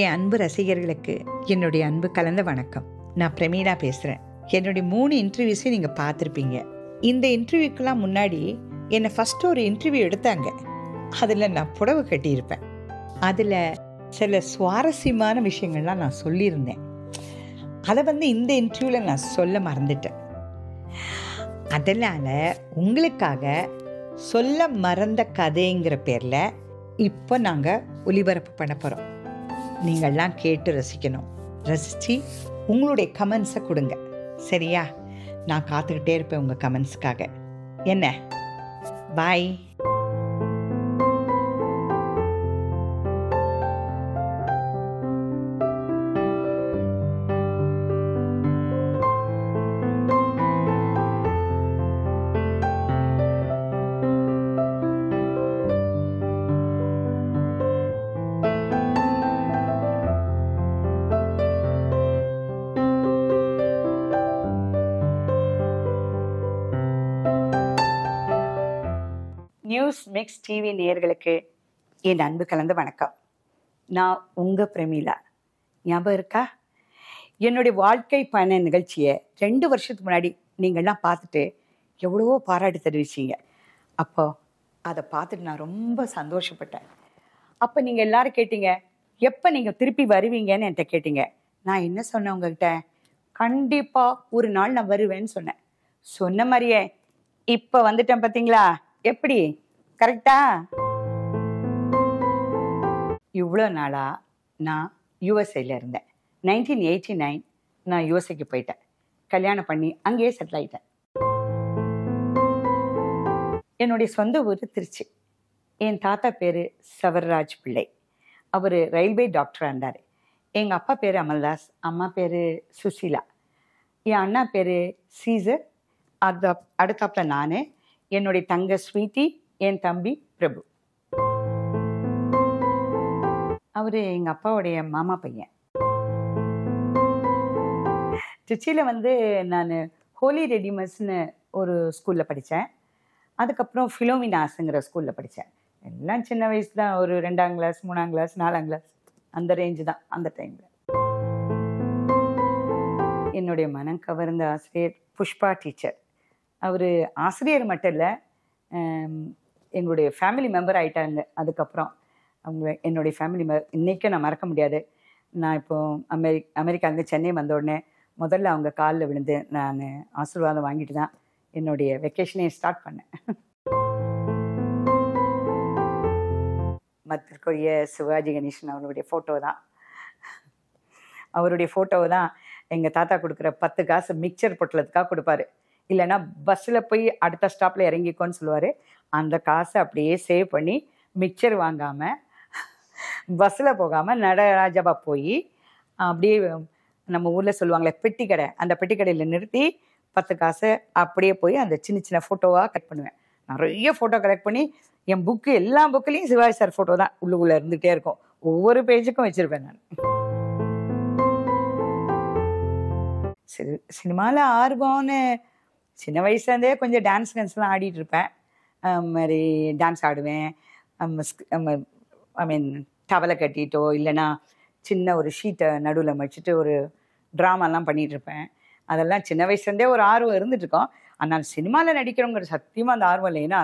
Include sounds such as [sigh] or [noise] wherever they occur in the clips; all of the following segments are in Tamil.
என் அன்பு ரசிகர்களுக்கு என்னுடைய அன்பு கலந்த வணக்கம் நான் பிரமீளா பேசுகிறேன் என்னுடைய மூணு இன்டர்வியூஸையும் நீங்கள் பார்த்துருப்பீங்க இந்த இன்டர்வியூக்கெல்லாம் முன்னாடி என்னை ஃபஸ்ட்டு ஒரு இன்டர்வியூ எடுத்தாங்க அதில் நான் புடவை கட்டியிருப்பேன் அதில் சில சுவாரஸ்யமான விஷயங்கள்லாம் நான் சொல்லியிருந்தேன் அதை வந்து இந்த இன்டர்வியூவில் நான் சொல்ல மறந்துட்டேன் அதனால் உங்களுக்காக சொல்ல மறந்த கதைங்கிற பேரில் இப்போ நாங்கள் ஒலிபரப்பு பண்ண போகிறோம் நீங்கள்லாம் கேட்டு ரசிக்கணும் ரசித்து உங்களுடைய கமெண்ட்ஸை கொடுங்க சரியா நான் காத்துக்கிட்டே இருப்பேன் உங்கள் கமெண்ட்ஸ்க்காக என்ன பாய் நெக்ஸ்ட் டிவி நேயர்களுக்கு என் அன்பு கலந்த வணக்கம் நான் உங்கள் பிரமிளா ஞாபகம் இருக்கா என்னுடைய வாழ்க்கை பயண நிகழ்ச்சியை ரெண்டு வருஷத்துக்கு முன்னாடி நீங்கள்லாம் பார்த்துட்டு எவ்வளவோ பாராட்டு தெரிவிச்சிங்க அப்போ அதை பார்த்துட்டு நான் ரொம்ப சந்தோஷப்பட்டேன் அப்போ நீங்கள் எல்லாரும் கேட்டீங்க எப்போ நீங்கள் திருப்பி வருவீங்கன்னு என்கிட்ட கேட்டீங்க நான் என்ன சொன்னேன் உங்ககிட்ட கண்டிப்பாக ஒரு நாள் நான் வருவேன்னு சொன்னேன் சொன்ன மாதிரியே இப்போ வந்துட்டேன் பார்த்தீங்களா எப்படி கரெக்டா இவ்வளோ நாளாக நான் யூஎஸ்ஏல இருந்தேன் நைன்டீன் எயிட்டி நைன் நான் யூஎஸ்ஏக்கு போயிட்டேன் கல்யாணம் பண்ணி அங்கேயே செட்டில் ஆயிட்டேன் என்னுடைய சொந்த ஊர் திருச்சி என் தாத்தா பேர் சவர்ராஜ் பிள்ளை அவர் ரயில்வே டாக்டராக இருந்தார் எங்கள் அப்பா பேர் அமல்தாஸ் அம்மா பேர் சுசீலா என் அண்ணா பேர் சீசர் அது அடுத்தாப்பில் நான் என்னுடைய தங்க ஸ்வீட்டி என் தம்பி பிரபு அவர் எங்கள் அப்பாவுடைய மாமா பையன் திருச்சியில வந்து நான் ஹோலி ரெடிமஸ்ன்னு ஒரு ஸ்கூலில் படித்தேன் அதுக்கப்புறம் ஃபிலோமினாஸுங்கிற ஸ்கூலில் படித்தேன் எல்லாம் சின்ன வயசு தான் ஒரு ரெண்டாம் கிளாஸ் மூணாம் கிளாஸ் நாலாம் கிளாஸ் அந்த ரேஞ்சு தான் அந்த டைமில் என்னுடைய மனம் கவர்ந்த ஆசிரியர் புஷ்பா டீச்சர் அவர் ஆசிரியர் மட்டும் இல்லை எங்களுடைய ஃபேமிலி மெம்பர் ஆயிட்டாங்க அதுக்கப்புறம் அவங்க என்னுடைய ஃபேமிலி மெம்பர் இன்றைக்கும் நான் மறக்க முடியாது நான் இப்போது அமெரி அமெரிக்காலேருந்து சென்னை வந்த உடனே முதல்ல அவங்க காலில் விழுந்து நான் ஆசீர்வாதம் வாங்கிட்டு தான் என்னுடைய வெக்கேஷனே ஸ்டார்ட் பண்ணேன் மத்திற்குரிய சிவாஜி கணேசன் அவருடைய ஃபோட்டோ தான் அவருடைய ஃபோட்டோவை தான் எங்கள் தாத்தா கொடுக்குற பத்து காசு மிக்சர் பொட்டலத்துக்காக கொடுப்பாரு இல்லைன்னா பஸ்ஸில் போய் அடுத்த ஸ்டாப்பில் இறங்கிக்கோன்னு சொல்லுவார் அந்த காசை அப்படியே சேவ் பண்ணி மிக்சர் வாங்காமல் பஸ்ஸில் போகாமல் நடராஜபா போய் அப்படியே நம்ம ஊரில் சொல்லுவாங்களே பெட்டி கடை அந்த பெட்டி கடையில் நிறுத்தி பத்து காசை அப்படியே போய் அந்த சின்ன சின்ன ஃபோட்டோவாக கட் பண்ணுவேன் நிறைய ஃபோட்டோ கலெக்ட் பண்ணி என் புக்கு எல்லா புக்குலேயும் சிவாஜி சார் ஃபோட்டோ தான் உள்ளுக்குள்ளே இருந்துகிட்டே இருக்கும் ஒவ்வொரு பேஜுக்கும் வச்சுருப்பேன் நான் சினிமாவில் ஆர்வம்னு சின்ன வயசுலேருந்தே கொஞ்சம் டான்ஸ் டான்ஸ்லாம் ஆடிட்டு இருப்பேன் மாதிரி டான்ஸ் ஆடுவேன் ஐ மீன் டவலை கட்டிட்டோ இல்லைன்னா சின்ன ஒரு ஷீட்டை நடுவில் வச்சுட்டு ஒரு ட்ராமாலாம் பண்ணிகிட்ருப்பேன் அதெல்லாம் சின்ன வயசுலேருந்தே ஒரு ஆர்வம் இருந்துகிட்ருக்கோம் ஆனால் சினிமாவில் நடிக்கிறோங்கிற சத்தியமாக அந்த ஆர்வம் இல்லைன்னா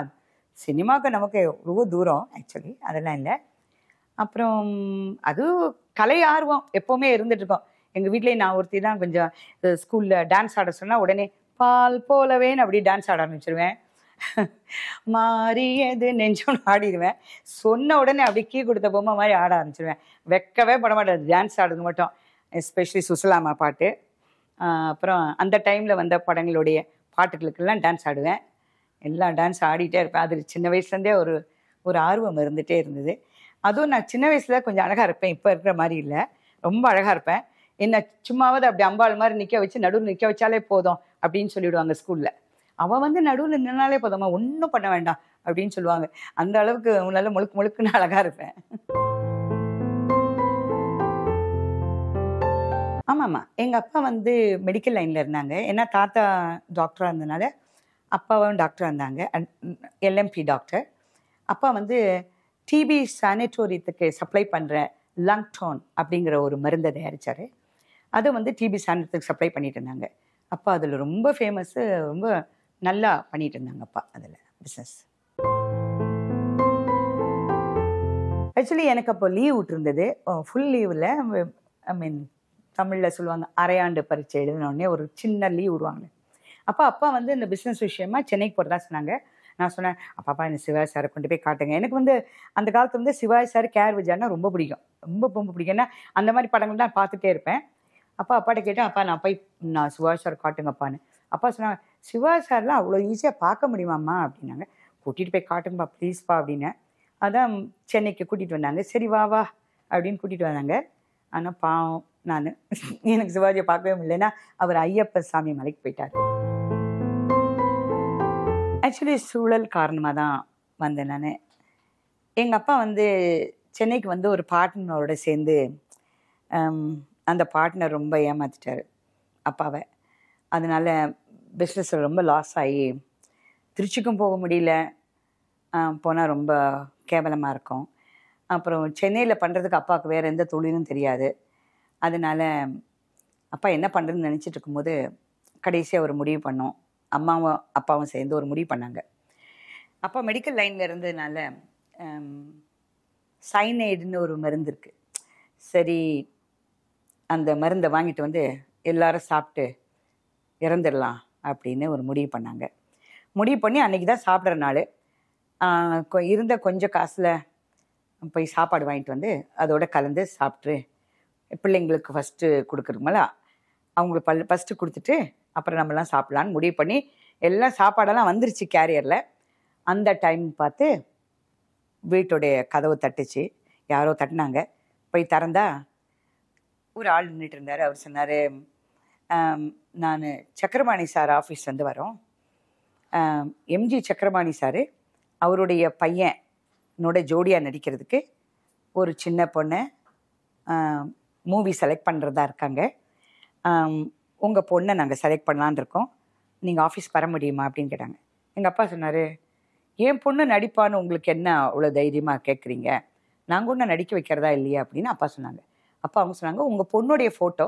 சினிமாவுக்கு நமக்கு ரொம்ப தூரம் ஆக்சுவலி அதெல்லாம் இல்லை அப்புறம் அது கலை ஆர்வம் எப்போவுமே இருந்துகிட்ருக்கோம் எங்கள் வீட்டிலே நான் ஒருத்தி தான் கொஞ்சம் ஸ்கூலில் டான்ஸ் ஆட சொன்னால் உடனே பால் போலவேன்னு அப்படியே டான்ஸ் ஆட ஆரம்பிச்சிருவேன் மாறியது நெஞ்சோன்னு ஆடிடுவேன் சொன்ன உடனே அப்படி கீ கொடுத்த பொம்மை மாதிரி ஆட ஆரம்பிச்சிடுவேன் வைக்கவே பட மாட்டேன் டான்ஸ் ஆடுங்க மட்டும் எஸ்பெஷலி சுசலாமா பாட்டு அப்புறம் அந்த டைமில் வந்த படங்களுடைய பாட்டுகளுக்கெல்லாம் டான்ஸ் ஆடுவேன் எல்லாம் டான்ஸ் ஆடிட்டே இருப்பேன் அதில் சின்ன வயசுலேருந்தே ஒரு ஒரு ஆர்வம் இருந்துகிட்டே இருந்தது அதுவும் நான் சின்ன வயசில் கொஞ்சம் அழகாக இருப்பேன் இப்போ இருக்கிற மாதிரி இல்லை ரொம்ப அழகாக இருப்பேன் என்ன சும்மாவது அப்படி அம்பாள் மாதிரி நிற்க வச்சு நடுவில் நிற்க வச்சாலே போதும் அப்படின்னு சொல்லிவிடுவாங்க ஸ்கூலில் அவ வந்து நடுவில் நின்னாலே போதும்மா ஒன்றும் பண்ண வேண்டாம் அப்படின்னு சொல்லுவாங்க அந்த அளவுக்கு நல்ல முழுக்க முழுக்குன்னு அழகாக இருப்பேன் ஆமாம் ஆமாம் எங்கள் அப்பா வந்து மெடிக்கல் லைனில் இருந்தாங்க ஏன்னா தாத்தா டாக்டராக இருந்தனால அப்பாவும் டாக்டராக இருந்தாங்க எல்எம்பி டாக்டர் அப்பா வந்து டிபி சானிட்டோரியத்துக்கு சப்ளை பண்ணுற லங்டோன் அப்படிங்கிற ஒரு மருந்தை தயாரித்தார் அதை வந்து டிபி சானிட்டத்துக்கு சப்ளை பண்ணிட்டு இருந்தாங்க அப்பா அதில் ரொம்ப ஃபேமஸ்ஸு ரொம்ப நல்லா பண்ணிகிட்டு இருந்தாங்கப்பா அதில் பிஸ்னஸ் ஆக்சுவலி எனக்கு அப்போ லீவ் விட்டுருந்தது ஃபுல் லீவில் ஐ மீன் தமிழில் சொல்லுவாங்க அரையாண்டு பரீட்சை எழுதினோடனே ஒரு சின்ன லீவ் விடுவாங்க அப்போ அப்பா வந்து இந்த பிஸ்னஸ் விஷயமா சென்னைக்கு போகிறதா சொன்னாங்க நான் சொன்னேன் அப்பாப்பா இந்த சிவாய் சாரை கொண்டு போய் காட்டுங்க எனக்கு வந்து அந்த காலத்தில் வந்து சிவாய் சார் கேர் விஜானா ரொம்ப பிடிக்கும் ரொம்ப ரொம்ப பிடிக்கும் ஏன்னா அந்த மாதிரி படங்கள் தான் பார்த்துட்டே இருப்பேன் அப்பா அப்பாட்ட கேட்டேன் அப்பா நான் போய் நான் சிவாய் சார் காட்டுங்கப்பான்னு அப்பா சொன்னாங்க சிவா சார்லாம் அவ்வளோ ஈஸியாக பார்க்க முடியுமாம்மா அப்படின்னாங்க கூட்டிகிட்டு போய் காட்டுங்கப்பா ப்ளீஸ்ப்பா அப்படின்னு அதான் சென்னைக்கு கூட்டிகிட்டு வந்தாங்க சரி வா வா அப்படின்னு கூட்டிகிட்டு வந்தாங்க ஆனால் பாவம் நான் எனக்கு சிவாஜியை பார்க்கவே முடியலன்னா அவர் ஐயப்ப சாமி மலைக்கு போயிட்டார் ஆக்சுவலி சூழல் காரணமாக தான் வந்தேன் நான் எங்கள் அப்பா வந்து சென்னைக்கு வந்து ஒரு பார்ட்னரோட சேர்ந்து அந்த பார்ட்னர் ரொம்ப ஏமாத்திட்டார் அப்பாவை அதனால் பிஸ்னஸில் ரொம்ப லாஸ் ஆகி திருச்சிக்கும் போக முடியல போனால் ரொம்ப கேவலமாக இருக்கும் அப்புறம் சென்னையில் பண்ணுறதுக்கு அப்பாவுக்கு வேறு எந்த தொழிலும் தெரியாது அதனால் அப்பா என்ன பண்ணுறதுன்னு நினச்சிட்டு இருக்கும்போது கடைசியாக ஒரு முடிவு பண்ணோம் அம்மாவும் அப்பாவும் சேர்ந்து ஒரு முடிவு பண்ணாங்க அப்பா மெடிக்கல் லைனில் இருந்ததுனால சைனைடுன்னு ஒரு மருந்து இருக்குது சரி அந்த மருந்தை வாங்கிட்டு வந்து எல்லாரும் சாப்பிட்டு இறந்துடலாம் அப்படின்னு ஒரு முடிவு பண்ணாங்க முடிவு பண்ணி அன்றைக்கி தான் சாப்பிட்ற நாள் இருந்த கொஞ்சம் காசில் போய் சாப்பாடு வாங்கிட்டு வந்து அதோட கலந்து சாப்பிட்டு பிள்ளைங்களுக்கு ஃபஸ்ட்டு கொடுக்குறோமல அவங்களுக்கு பல் ஃபஸ்ட்டு கொடுத்துட்டு அப்புறம் நம்மலாம் சாப்பிட்லான்னு முடிவு பண்ணி எல்லாம் சாப்பாடெல்லாம் வந்துருச்சு கேரியரில் அந்த டைம் பார்த்து வீட்டுடைய கதவு தட்டுச்சு யாரோ தட்டினாங்க போய் திறந்தா ஒரு ஆள் நின்றுட்டு இருந்தார் அவர் சொன்னார் நான் சக்கரபாணி சார் ஆஃபீஸ் வந்து வரோம் எம்ஜி சக்கரபாணி சார் அவருடைய பையனோட ஜோடியாக நடிக்கிறதுக்கு ஒரு சின்ன பொண்ணை மூவி செலக்ட் பண்ணுறதா இருக்காங்க உங்கள் பொண்ணை நாங்கள் செலக்ட் பண்ணலான்னு இருக்கோம் நீங்கள் ஆஃபீஸ் வர முடியுமா அப்படின்னு கேட்டாங்க எங்கள் அப்பா சொன்னார் என் பொண்ணு நடிப்பான்னு உங்களுக்கு என்ன அவ்வளோ தைரியமாக கேட்குறீங்க நாங்கள் ஒன்று நடிக்க வைக்கிறதா இல்லையா அப்படின்னு அப்பா சொன்னாங்க அப்பா அவங்க சொன்னாங்க உங்கள் பொண்ணுடைய ஃபோட்டோ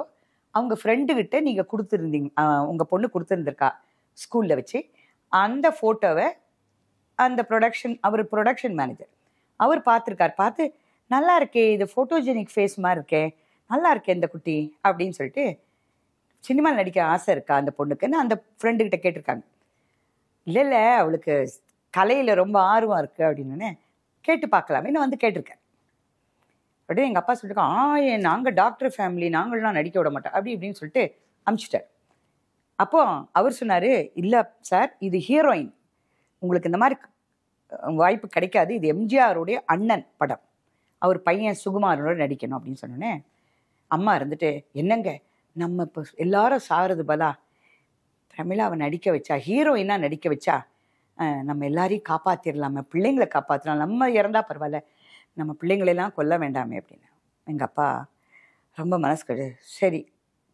அவங்க ஃப்ரெண்டு கிட்ட நீங்கள் கொடுத்துருந்தீங்க உங்கள் பொண்ணு கொடுத்துருந்துருக்கா ஸ்கூலில் வச்சு அந்த ஃபோட்டோவை அந்த ப்ரொடக்ஷன் அவர் ப்ரொடக்ஷன் மேனேஜர் அவர் பார்த்துருக்கார் பார்த்து நல்லா இருக்கே இது ஃபோட்டோஜெனிக் ஃபேஸ் மாதிரி இருக்கே நல்லா இருக்கே இந்த குட்டி அப்படின்னு சொல்லிட்டு சினிமாவில் நடிக்க ஆசை இருக்கா அந்த பொண்ணுக்குன்னு அந்த ஃப்ரெண்டுக்கிட்ட கேட்டிருக்காங்க இல்லை இல்லை அவளுக்கு கலையில் ரொம்ப ஆர்வம் இருக்குது அப்படின்னு கேட்டு பார்க்கலாமே நான் வந்து கேட்டிருக்கேன் அப்படியே எங்கள் அப்பா சொல்லிட்டு ஆ ஏ நாங்கள் டாக்டர் ஃபேமிலி நாங்கள்லாம் நடிக்க விட மாட்டோம் அப்படி இப்படின்னு சொல்லிட்டு அமிச்சிட்டார் அப்போ அவர் சொன்னார் இல்லை சார் இது ஹீரோயின் உங்களுக்கு இந்த மாதிரி வாய்ப்பு கிடைக்காது இது எம்ஜிஆருடைய அண்ணன் படம் அவர் பையன் சுகுமாரனோட நடிக்கணும் அப்படின்னு சொன்னோன்னே அம்மா இருந்துட்டு என்னங்க நம்ம இப்போ எல்லாரும் சாருது பலா அவன் நடிக்க வச்சா ஹீரோயினாக நடிக்க வச்சா நம்ம எல்லாரையும் காப்பாற்றிடலாமே பிள்ளைங்களை காப்பாற்றலாம் நம்ம இறந்தா பரவாயில்ல நம்ம பிள்ளைங்களெல்லாம் கொல்ல வேண்டாமே அப்படின்னு எங்கள் அப்பா ரொம்ப மனசு கடு சரி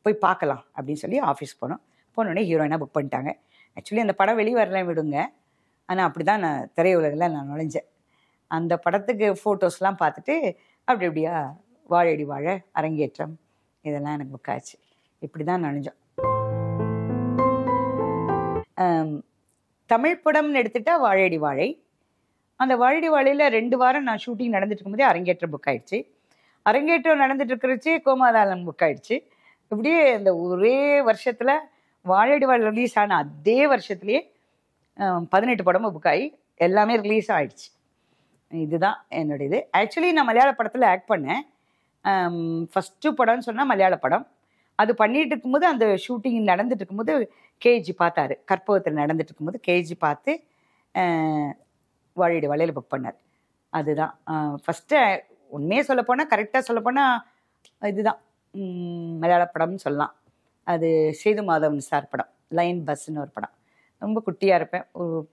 போய் பார்க்கலாம் அப்படின்னு சொல்லி ஆஃபீஸ் போனோம் போனோடனே ஹீரோயினாக புக் பண்ணிட்டாங்க ஆக்சுவலி அந்த படம் வெளியே வரலாம் விடுங்க ஆனால் அப்படி தான் நான் திரையுலகில் நான் நுழைஞ்சேன் அந்த படத்துக்கு ஃபோட்டோஸ்லாம் பார்த்துட்டு அப்படி அப்படியா வாழடி வாழ அரங்கேற்றம் இதெல்லாம் எனக்கு புக் ஆச்சு இப்படி தான் நுழைஞ்சோம் தமிழ் படம்னு எடுத்துட்டா வாழடி வாழை அந்த வருடி வழியில் ரெண்டு வாரம் நான் ஷூட்டிங் நடந்துட்டு போதே அரங்கேற்றம் புக் ஆயிடுச்சு அரங்கேற்றம் நடந்துட்டு இருக்கிறச்சு கோமாதாளம் புக் ஆயிடுச்சு இப்படியே இந்த ஒரே வருஷத்தில் வாழடி வாழ் ரிலீஸ் ஆன அதே வருஷத்துலேயே பதினெட்டு படமும் புக் ஆகி எல்லாமே ரிலீஸ் ஆகிடுச்சு இதுதான் என்னுடைய இது ஆக்சுவலி நான் மலையாள படத்தில் ஆக்ட் பண்ணேன் ஃபஸ்ட்டு படம்னு சொன்னால் மலையாள படம் அது பண்ணிட்டு இருக்கும்போது அந்த ஷூட்டிங் நடந்துட்டு இருக்கும்போது கேஜி பார்த்தாரு கற்பகத்தில் நடந்துட்டு இருக்கும்போது கேஜி பார்த்து வாழியடி வலையில் புக் பண்ணார் அதுதான் ஃபஸ்ட்டு உண்மையே சொல்லப்போனால் கரெக்டாக சொல்லப்போனால் இதுதான் மலையாள படம்னு சொல்லலாம் அது சேது மாதவன் சார் படம் லைன் பஸ்ன்னு ஒரு படம் ரொம்ப குட்டியாக இருப்பேன்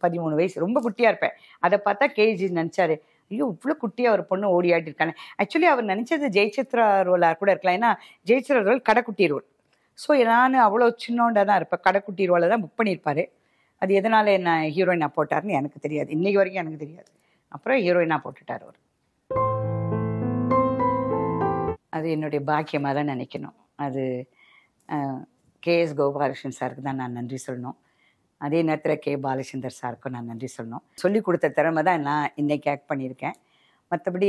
பதிமூணு வயசு ரொம்ப குட்டியாக இருப்பேன் அதை பார்த்தா கேஜி நினச்சாரு ஐயோ இவ்வளோ குட்டியாக ஒரு பொண்ணு ஓடி இருக்காங்க ஆக்சுவலி அவர் நினச்சது ஜெயச்சித்ரா ரோலாக கூட இருக்கலாம் ஏன்னா ஜெயச்சித்ரா ரோல் கடைக்குட்டி ரோல் ஸோ நான் அவ்வளோ சின்னோண்டாக தான் இருப்பேன் கடைக்குட்டி ரோலை தான் புக் பண்ணியிருப்பாரு அது எதனால் என்ன ஹீரோயினாக போட்டார்னு எனக்கு தெரியாது இன்றைக்கி வரைக்கும் எனக்கு தெரியாது அப்புறம் ஹீரோயினாக போட்டுட்டார் அவர் அது என்னுடைய பாக்கியமாக தான் நினைக்கணும் அது கேஎஸ் கோபாலகிருஷ்ணன் சாருக்கு தான் நான் நன்றி சொல்லணும் அதே நேரத்தில் கே பாலச்சந்தர் சாருக்கும் நான் நன்றி சொல்லணும் சொல்லி கொடுத்த திறமை தான் நான் இன்றைக்கி ஆக்ட் பண்ணியிருக்கேன் மற்றபடி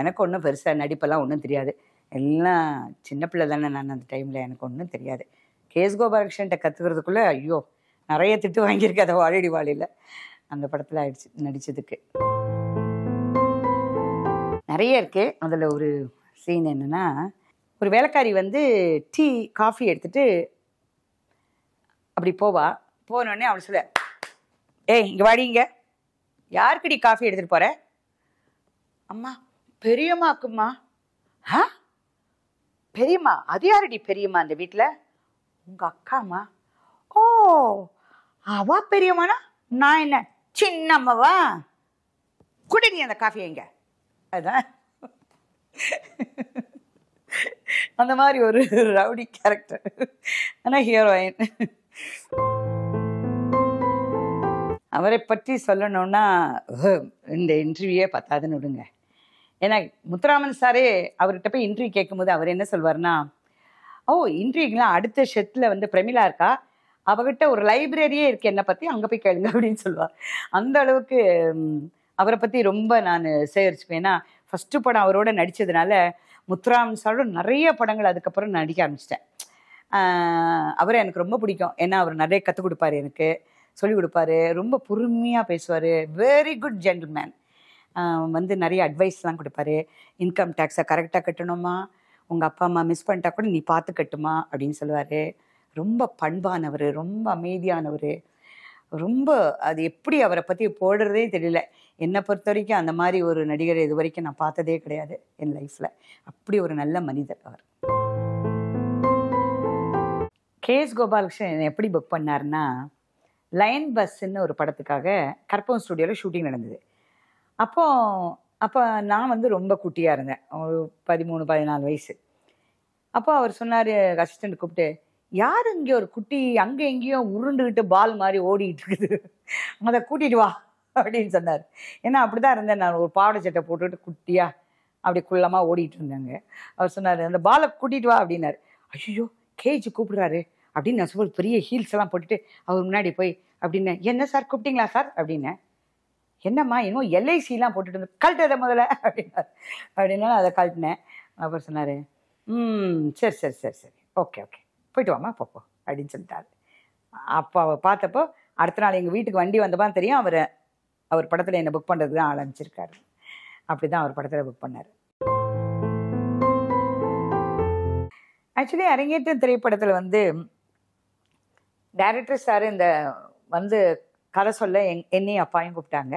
எனக்கு ஒன்றும் பெருசாக நடிப்பெல்லாம் ஒன்றும் தெரியாது எல்லாம் சின்ன பிள்ளை தானே நான் அந்த டைமில் எனக்கு ஒன்றும் தெரியாது கே எஸ் கோபாலகிருஷ்ணன்ட்ட கற்றுக்கிறதுக்குள்ளே ஐயோ நிறைய திட்டு வாங்கியிருக்கு அதை வாழடி வாழியில் அந்த படத்தில் ஆயிடுச்சு நடித்ததுக்கு நிறைய இருக்குது அதில் ஒரு சீன் என்னென்னா ஒரு வேலைக்காரி வந்து டீ காஃபி எடுத்துகிட்டு அப்படி போவா போனோடனே அவள் சொல்ல ஏய் இங்கே வாடிங்க யாருக்கு காஃபி எடுத்துகிட்டு போகிற அம்மா பெரியம்மா இருக்கும்மா ஆ பெரியம்மா அது யாரடி பெரியம்மா அந்த வீட்டில் உங்கள் அக்காம்மா ஓ அவ பெரியவனா நான் என்ன சின்னம்மாவா குடி நீ அந்த காஃபி எங்க அதான் அந்த மாதிரி ஒரு ரவுடி கேரக்டர் ஆனால் ஹீரோயின் அவரை பற்றி சொல்லணும்னா இந்த இன்டர்வியூவே பத்தாதுன்னு விடுங்க ஏன்னா முத்துராமன் சாரே அவர்கிட்ட போய் இன்டர்வியூ கேட்கும்போது அவர் என்ன சொல்வார்னா ஓ இன்டர்வியூங்களா அடுத்த ஷெட்டில் வந்து பிரமிளா இருக்கா அவகிட்ட ஒரு லைப்ரரியே இருக்கு என்னை பற்றி அங்கே போய் கேளுங்க அப்படின்னு சொல்லுவார் அந்த அளவுக்கு அவரை பற்றி ரொம்ப நான் சேகரிச்சுப்பேன் ஏன்னா ஃபஸ்ட்டு படம் அவரோட நடித்ததுனால முத்துராம் சாரோட நிறைய படங்கள் அதுக்கப்புறம் நடிக்க ஆரம்பிச்சிட்டேன் அவரை எனக்கு ரொம்ப பிடிக்கும் ஏன்னா அவர் நிறைய கற்றுக் கொடுப்பார் எனக்கு சொல்லிக் கொடுப்பாரு ரொம்ப பொறுமையாக பேசுவார் வெரி குட் ஜென்டில்மேன் வந்து நிறைய அட்வைஸ்லாம் கொடுப்பாரு இன்கம் டேக்ஸை கரெக்டாக கட்டணுமா உங்கள் அப்பா அம்மா மிஸ் பண்ணிட்டா கூட நீ பார்த்து கட்டுமா அப்படின்னு சொல்லுவார் ரொம்ப பண்பானவர் ரொம்ப அமைதியானவர் ரொம்ப அது எப்படி அவரை பற்றி போடுறதே தெரியல என்னை பொறுத்த வரைக்கும் அந்த மாதிரி ஒரு நடிகர் இது வரைக்கும் நான் பார்த்ததே கிடையாது என் லைஃப்பில் அப்படி ஒரு நல்ல மனிதர் அவர் கேஎஸ் கோபாலகிருஷ்ணன் என்னை எப்படி புக் பண்ணார்னா லயன் பஸ்ன்னு ஒரு படத்துக்காக கற்பகம் ஸ்டுடியோவில் ஷூட்டிங் நடந்தது அப்போ அப்போ நான் வந்து ரொம்ப குட்டியாக இருந்தேன் ஒரு பதிமூணு பதினாலு வயசு அப்போ அவர் சொன்னார் அசிஸ்டண்ட் கூப்பிட்டு யார் இங்கே ஒரு குட்டி அங்கே எங்கேயும் உருண்டுக்கிட்டு பால் மாதிரி ஓடிக்கிட்டு இருக்குது அதை கூட்டிகிட்டு வா அப்படின்னு சொன்னார் ஏன்னா அப்படி தான் இருந்தேன் நான் ஒரு பாவடை சட்டை போட்டுக்கிட்டு குட்டியாக அப்படி குள்ளமாக ஓடிட்டு இருந்தாங்க அவர் சொன்னார் அந்த பாலை கூட்டிகிட்டு வா அப்படின்னாரு ஐயோ கேஜி கூப்பிடுறாரு அப்படின்னு நான் சொல்ல பெரிய ஹீல்ஸ் எல்லாம் போட்டுட்டு அவர் முன்னாடி போய் அப்படின்னு என்ன சார் கூப்பிட்டீங்களா சார் அப்படின்னேன் என்னம்மா இன்னும் எல்ஐசிலாம் போட்டுட்டு இருந்து கழட்டுறத முதல்ல அப்படின்னாரு அப்படின்னாலும் அதை கழட்டினேன் அப்புறம் சொன்னார் ம் சரி சரி சரி சரி ஓகே ஓகே போயிட்டு வாமா போப்போ அப்படின்னு சொல்லிட்டாரு அப்போ அவர் பார்த்தப்போ அடுத்த நாள் எங்கள் வீட்டுக்கு வண்டி வந்தப்பா தெரியும் அவர் அவர் படத்தில் என்னை புக் பண்ணுறது தான் ஆரம்பிச்சிருக்காரு அப்படி தான் அவர் படத்தில் புக் பண்ணார் ஆக்சுவலி அரங்கேற்றம் திரைப்படத்தில் வந்து டைரக்டர் சார் இந்த வந்து கதை சொல்ல எங் என்னையும் அப்பாவையும் கூப்பிட்டாங்க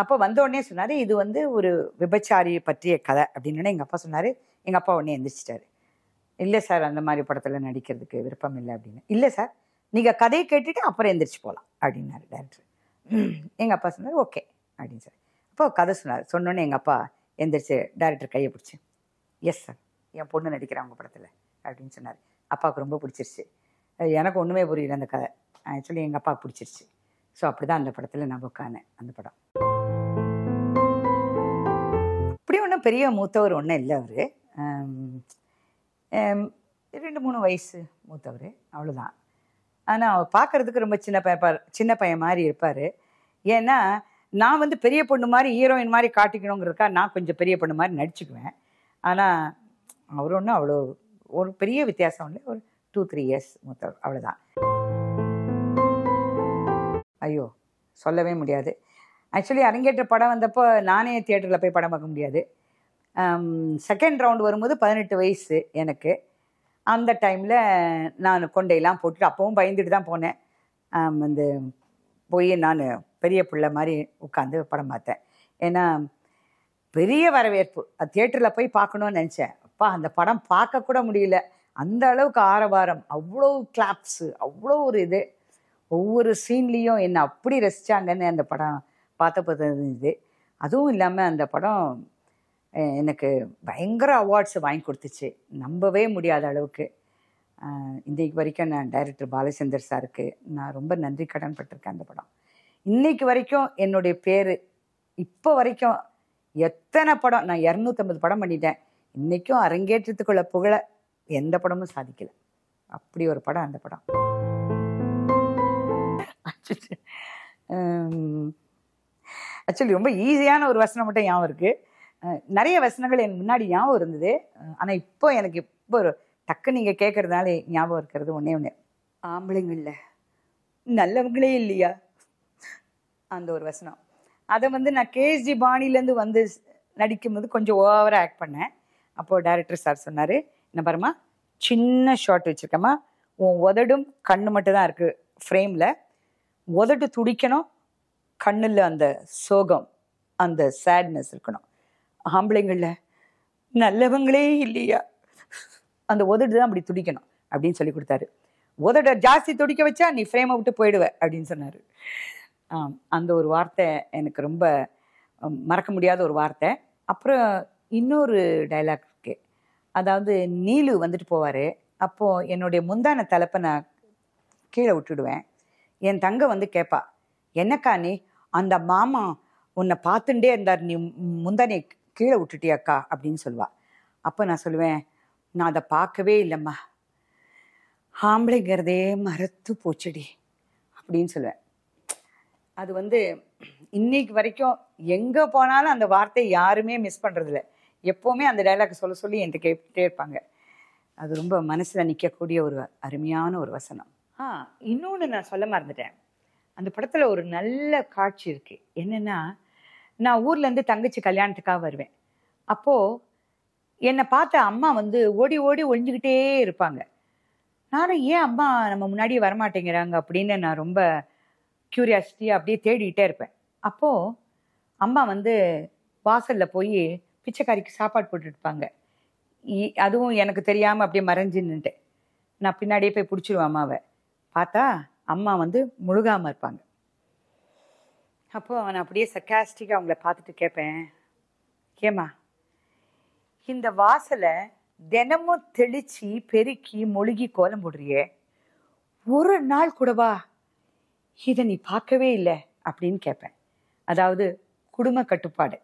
அப்போ வந்தோடனே சொன்னார் இது வந்து ஒரு விபச்சாரி பற்றிய கதை அப்படின்னு எங்கள் அப்பா சொன்னார் எங்கள் அப்பா உடனே எந்திரிச்சிட்டாரு இல்லை சார் அந்த மாதிரி படத்தில் நடிக்கிறதுக்கு விருப்பம் இல்லை அப்படின்னு இல்லை சார் நீங்கள் கதையை கேட்டுட்டு அப்புறம் எந்திரிச்சு போகலாம் அப்படின்னாரு டேரக்டர் எங்கள் அப்பா சொன்னார் ஓகே அப்படின்னு சார் அப்போ கதை சொன்னார் சொன்னோன்னே எங்கள் அப்பா எந்திரிச்சு டேரக்டர் கையை பிடிச்சி எஸ் சார் என் பொண்ணு நடிக்கிறேன் அவங்க படத்தில் அப்படின்னு சொன்னார் அப்பாவுக்கு ரொம்ப பிடிச்சிருச்சு எனக்கு ஒன்றுமே புரியல அந்த கதை ஆக்சுவலி எங்கள் அப்பாவுக்கு பிடிச்சிருச்சு ஸோ அப்படி தான் அந்த படத்தில் நான் உட்கானேன் அந்த படம் இப்படி ஒன்றும் பெரிய மூத்தவர் ஒன்றும் இல்லை அவர் ரெண்டு மூணு வயசு மூத்தவர் அவ்வளோதான் ஆனால் அவர் பார்க்குறதுக்கு ரொம்ப சின்ன பையன் சின்ன பையன் மாதிரி இருப்பார் ஏன்னா நான் வந்து பெரிய பொண்ணு மாதிரி ஹீரோயின் மாதிரி காட்டிக்கணுங்கிறதுக்கா நான் கொஞ்சம் பெரிய பொண்ணு மாதிரி நடிச்சுக்குவேன் ஆனால் அவர் ஒன்றும் அவ்வளோ ஒரு பெரிய வித்தியாசம் இல்லை ஒரு டூ த்ரீ இயர்ஸ் மூத்தவர் அவ்வளோதான் ஐயோ சொல்லவே முடியாது ஆக்சுவலி அரங்கேற்ற படம் வந்தப்போ நானே தியேட்டரில் போய் படம் பார்க்க முடியாது செகண்ட் ரவுண்டு வரும்போது பதினெட்டு வயசு எனக்கு அந்த டைமில் நான் கொண்டையெல்லாம் போட்டுட்டு அப்போவும் பயந்துட்டு தான் போனேன் அந்த போய் நான் பெரிய பிள்ளை மாதிரி உட்காந்து படம் பார்த்தேன் ஏன்னா பெரிய வரவேற்பு அது தேட்டரில் போய் பார்க்கணும்னு நினச்சேன் அப்பா அந்த படம் பார்க்கக்கூட முடியல அந்த அளவுக்கு ஆரவாரம் அவ்வளோ கிளாப்ஸு அவ்வளோ ஒரு இது ஒவ்வொரு சீன்லேயும் என்னை அப்படி ரசித்தாங்கன்னு அந்த படம் பார்த்த பார்த்து இருந்தது அதுவும் இல்லாமல் அந்த படம் எனக்கு பயங்கர அவார்ட்ஸ் வாங்கி கொடுத்துச்சு நம்பவே முடியாத அளவுக்கு இன்றைக்கு வரைக்கும் நான் டைரக்டர் பாலச்சந்தர் சாருக்கு நான் ரொம்ப நன்றி கடன் பட்டிருக்கேன் அந்த படம் இன்றைக்கு வரைக்கும் என்னுடைய பேர் இப்போ வரைக்கும் எத்தனை படம் நான் இரநூத்தம்பது படம் பண்ணிட்டேன் இன்றைக்கும் அரங்கேற்றத்துக்குள்ள புகழ எந்த படமும் சாதிக்கலை அப்படி ஒரு படம் அந்த படம் ஆக்சுவலி ரொம்ப ஈஸியான ஒரு வசனம் மட்டும் ஞாபகம் இருக்குது நிறைய வசனங்கள் எனக்கு முன்னாடி ஞாபகம் இருந்தது ஆனால் இப்போ எனக்கு இப்போ ஒரு டக்கு நீங்கள் கேட்கறதுனால ஞாபகம் இருக்கிறது ஒன்றே ஒன்று ஆம்பளைங்கள்ல நல்லவங்களே இல்லையா அந்த ஒரு வசனம் அதை வந்து நான் கேஎஸ்ஜி பாணிலேருந்து வந்து நடிக்கும்போது கொஞ்சம் ஓவராக ஆக்ட் பண்ணேன் அப்போது டேரக்டர் சார் சொன்னார் என்ன பாருமா சின்ன ஷார்ட் வச்சுருக்கேம்மா உன் உதடும் கண்ணு மட்டும் தான் இருக்குது ஃப்ரேமில் உதட்டு துடிக்கணும் கண்ணில் அந்த சோகம் அந்த சேட்னஸ் இருக்கணும் ஆம்பளைங்கள நல்லவங்களே இல்லையா அந்த உதடு தான் அப்படி துடிக்கணும் அப்படின்னு சொல்லி கொடுத்தாரு உதடை ஜாஸ்தி துடிக்க வச்சா நீ ஃப்ரேமை விட்டு போயிடுவ அப்படின்னு சொன்னார் அந்த ஒரு வார்த்தை எனக்கு ரொம்ப மறக்க முடியாத ஒரு வார்த்தை அப்புறம் இன்னொரு டைலாக் இருக்கு அதாவது நீலு வந்துட்டு போவார் அப்போது என்னுடைய முந்தான தலைப்பை நான் கீழே விட்டுடுவேன் என் தங்க வந்து கேட்பா என்னக்கா நீ அந்த மாமா உன்னை பார்த்துட்டே இருந்தார் நீ முந்தானை கீழே விட்டுட்டியாக்கா அப்படின்னு சொல்லுவாள் அப்போ நான் சொல்லுவேன் நான் அதை பார்க்கவே இல்லைம்மா ஆம்பளைங்கிறதே மறத்து போச்சடி அப்படின்னு சொல்லுவேன் அது வந்து இன்னைக்கு வரைக்கும் எங்கே போனாலும் அந்த வார்த்தை யாருமே மிஸ் பண்ணுறதில்ல எப்போவுமே அந்த டைலாக் சொல்ல சொல்லி என்கிட்ட கேட்டுட்டே இருப்பாங்க அது ரொம்ப மனசில் நிற்கக்கூடிய ஒரு அருமையான ஒரு வசனம் ஆ இன்னொன்று நான் சொல்ல மறந்துட்டேன் அந்த படத்தில் ஒரு நல்ல காட்சி இருக்குது என்னென்னா நான் ஊர்ல இருந்து தங்கச்சி கல்யாணத்துக்காக வருவேன் அப்போ என்னை பார்த்த அம்மா வந்து ஓடி ஓடி ஒழிஞ்சுக்கிட்டே இருப்பாங்க நானும் ஏன் அம்மா நம்ம முன்னாடியே வரமாட்டேங்கிறாங்க அப்படின்னு நான் ரொம்ப க்யூரியாசிட்டியாக அப்படியே தேடிக்கிட்டே இருப்பேன் அப்போது அம்மா வந்து வாசலில் போய் பிச்சைக்காரிக்கு சாப்பாடு போட்டுருப்பாங்க அதுவும் எனக்கு தெரியாமல் அப்படியே மறைஞ்சு நான் பின்னாடியே போய் பிடிச்சிருவேன் அம்மாவை பார்த்தா அம்மா வந்து முழுகாமல் இருப்பாங்க அப்போ நான் அப்படியே சக்காஸ்டிக்காக அவங்கள பார்த்துட்டு கேட்பேன் கேமா இந்த வாசலை தினமும் தெளிச்சு பெருக்கி மொழுகி கோலம் போடுறியே ஒரு நாள் கூடவா இதை நீ பார்க்கவே இல்லை அப்படின்னு கேட்பேன் அதாவது குடும்ப கட்டுப்பாடு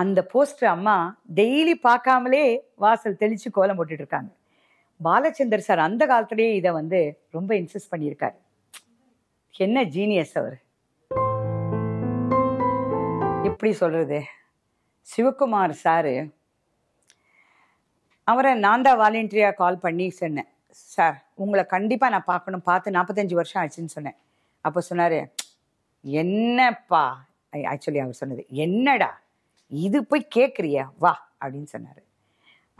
அந்த போஸ்டர் அம்மா டெய்லி பார்க்காமலே வாசல் தெளித்து கோலம் போட்டுட்டு இருக்காங்க பாலச்சந்தர் சார் அந்த காலத்திலேயே இதை வந்து ரொம்ப இன்சிஸ்ட் பண்ணியிருக்காரு என்ன ஜீனியஸ் அவர் எப்படி சொல்கிறது சிவகுமார் சாரு அவரை நான் தான் வாலண்டியாக கால் பண்ணி சொன்னேன் சார் உங்களை கண்டிப்பாக நான் பார்க்கணும் பார்த்து நாற்பத்தஞ்சு வருஷம் ஆச்சுன்னு சொன்னேன் அப்போ சொன்னார் என்னப்பா ஆக்சுவலி அவர் சொன்னது என்னடா இது போய் கேட்குறியா வா அப்படின்னு சொன்னார்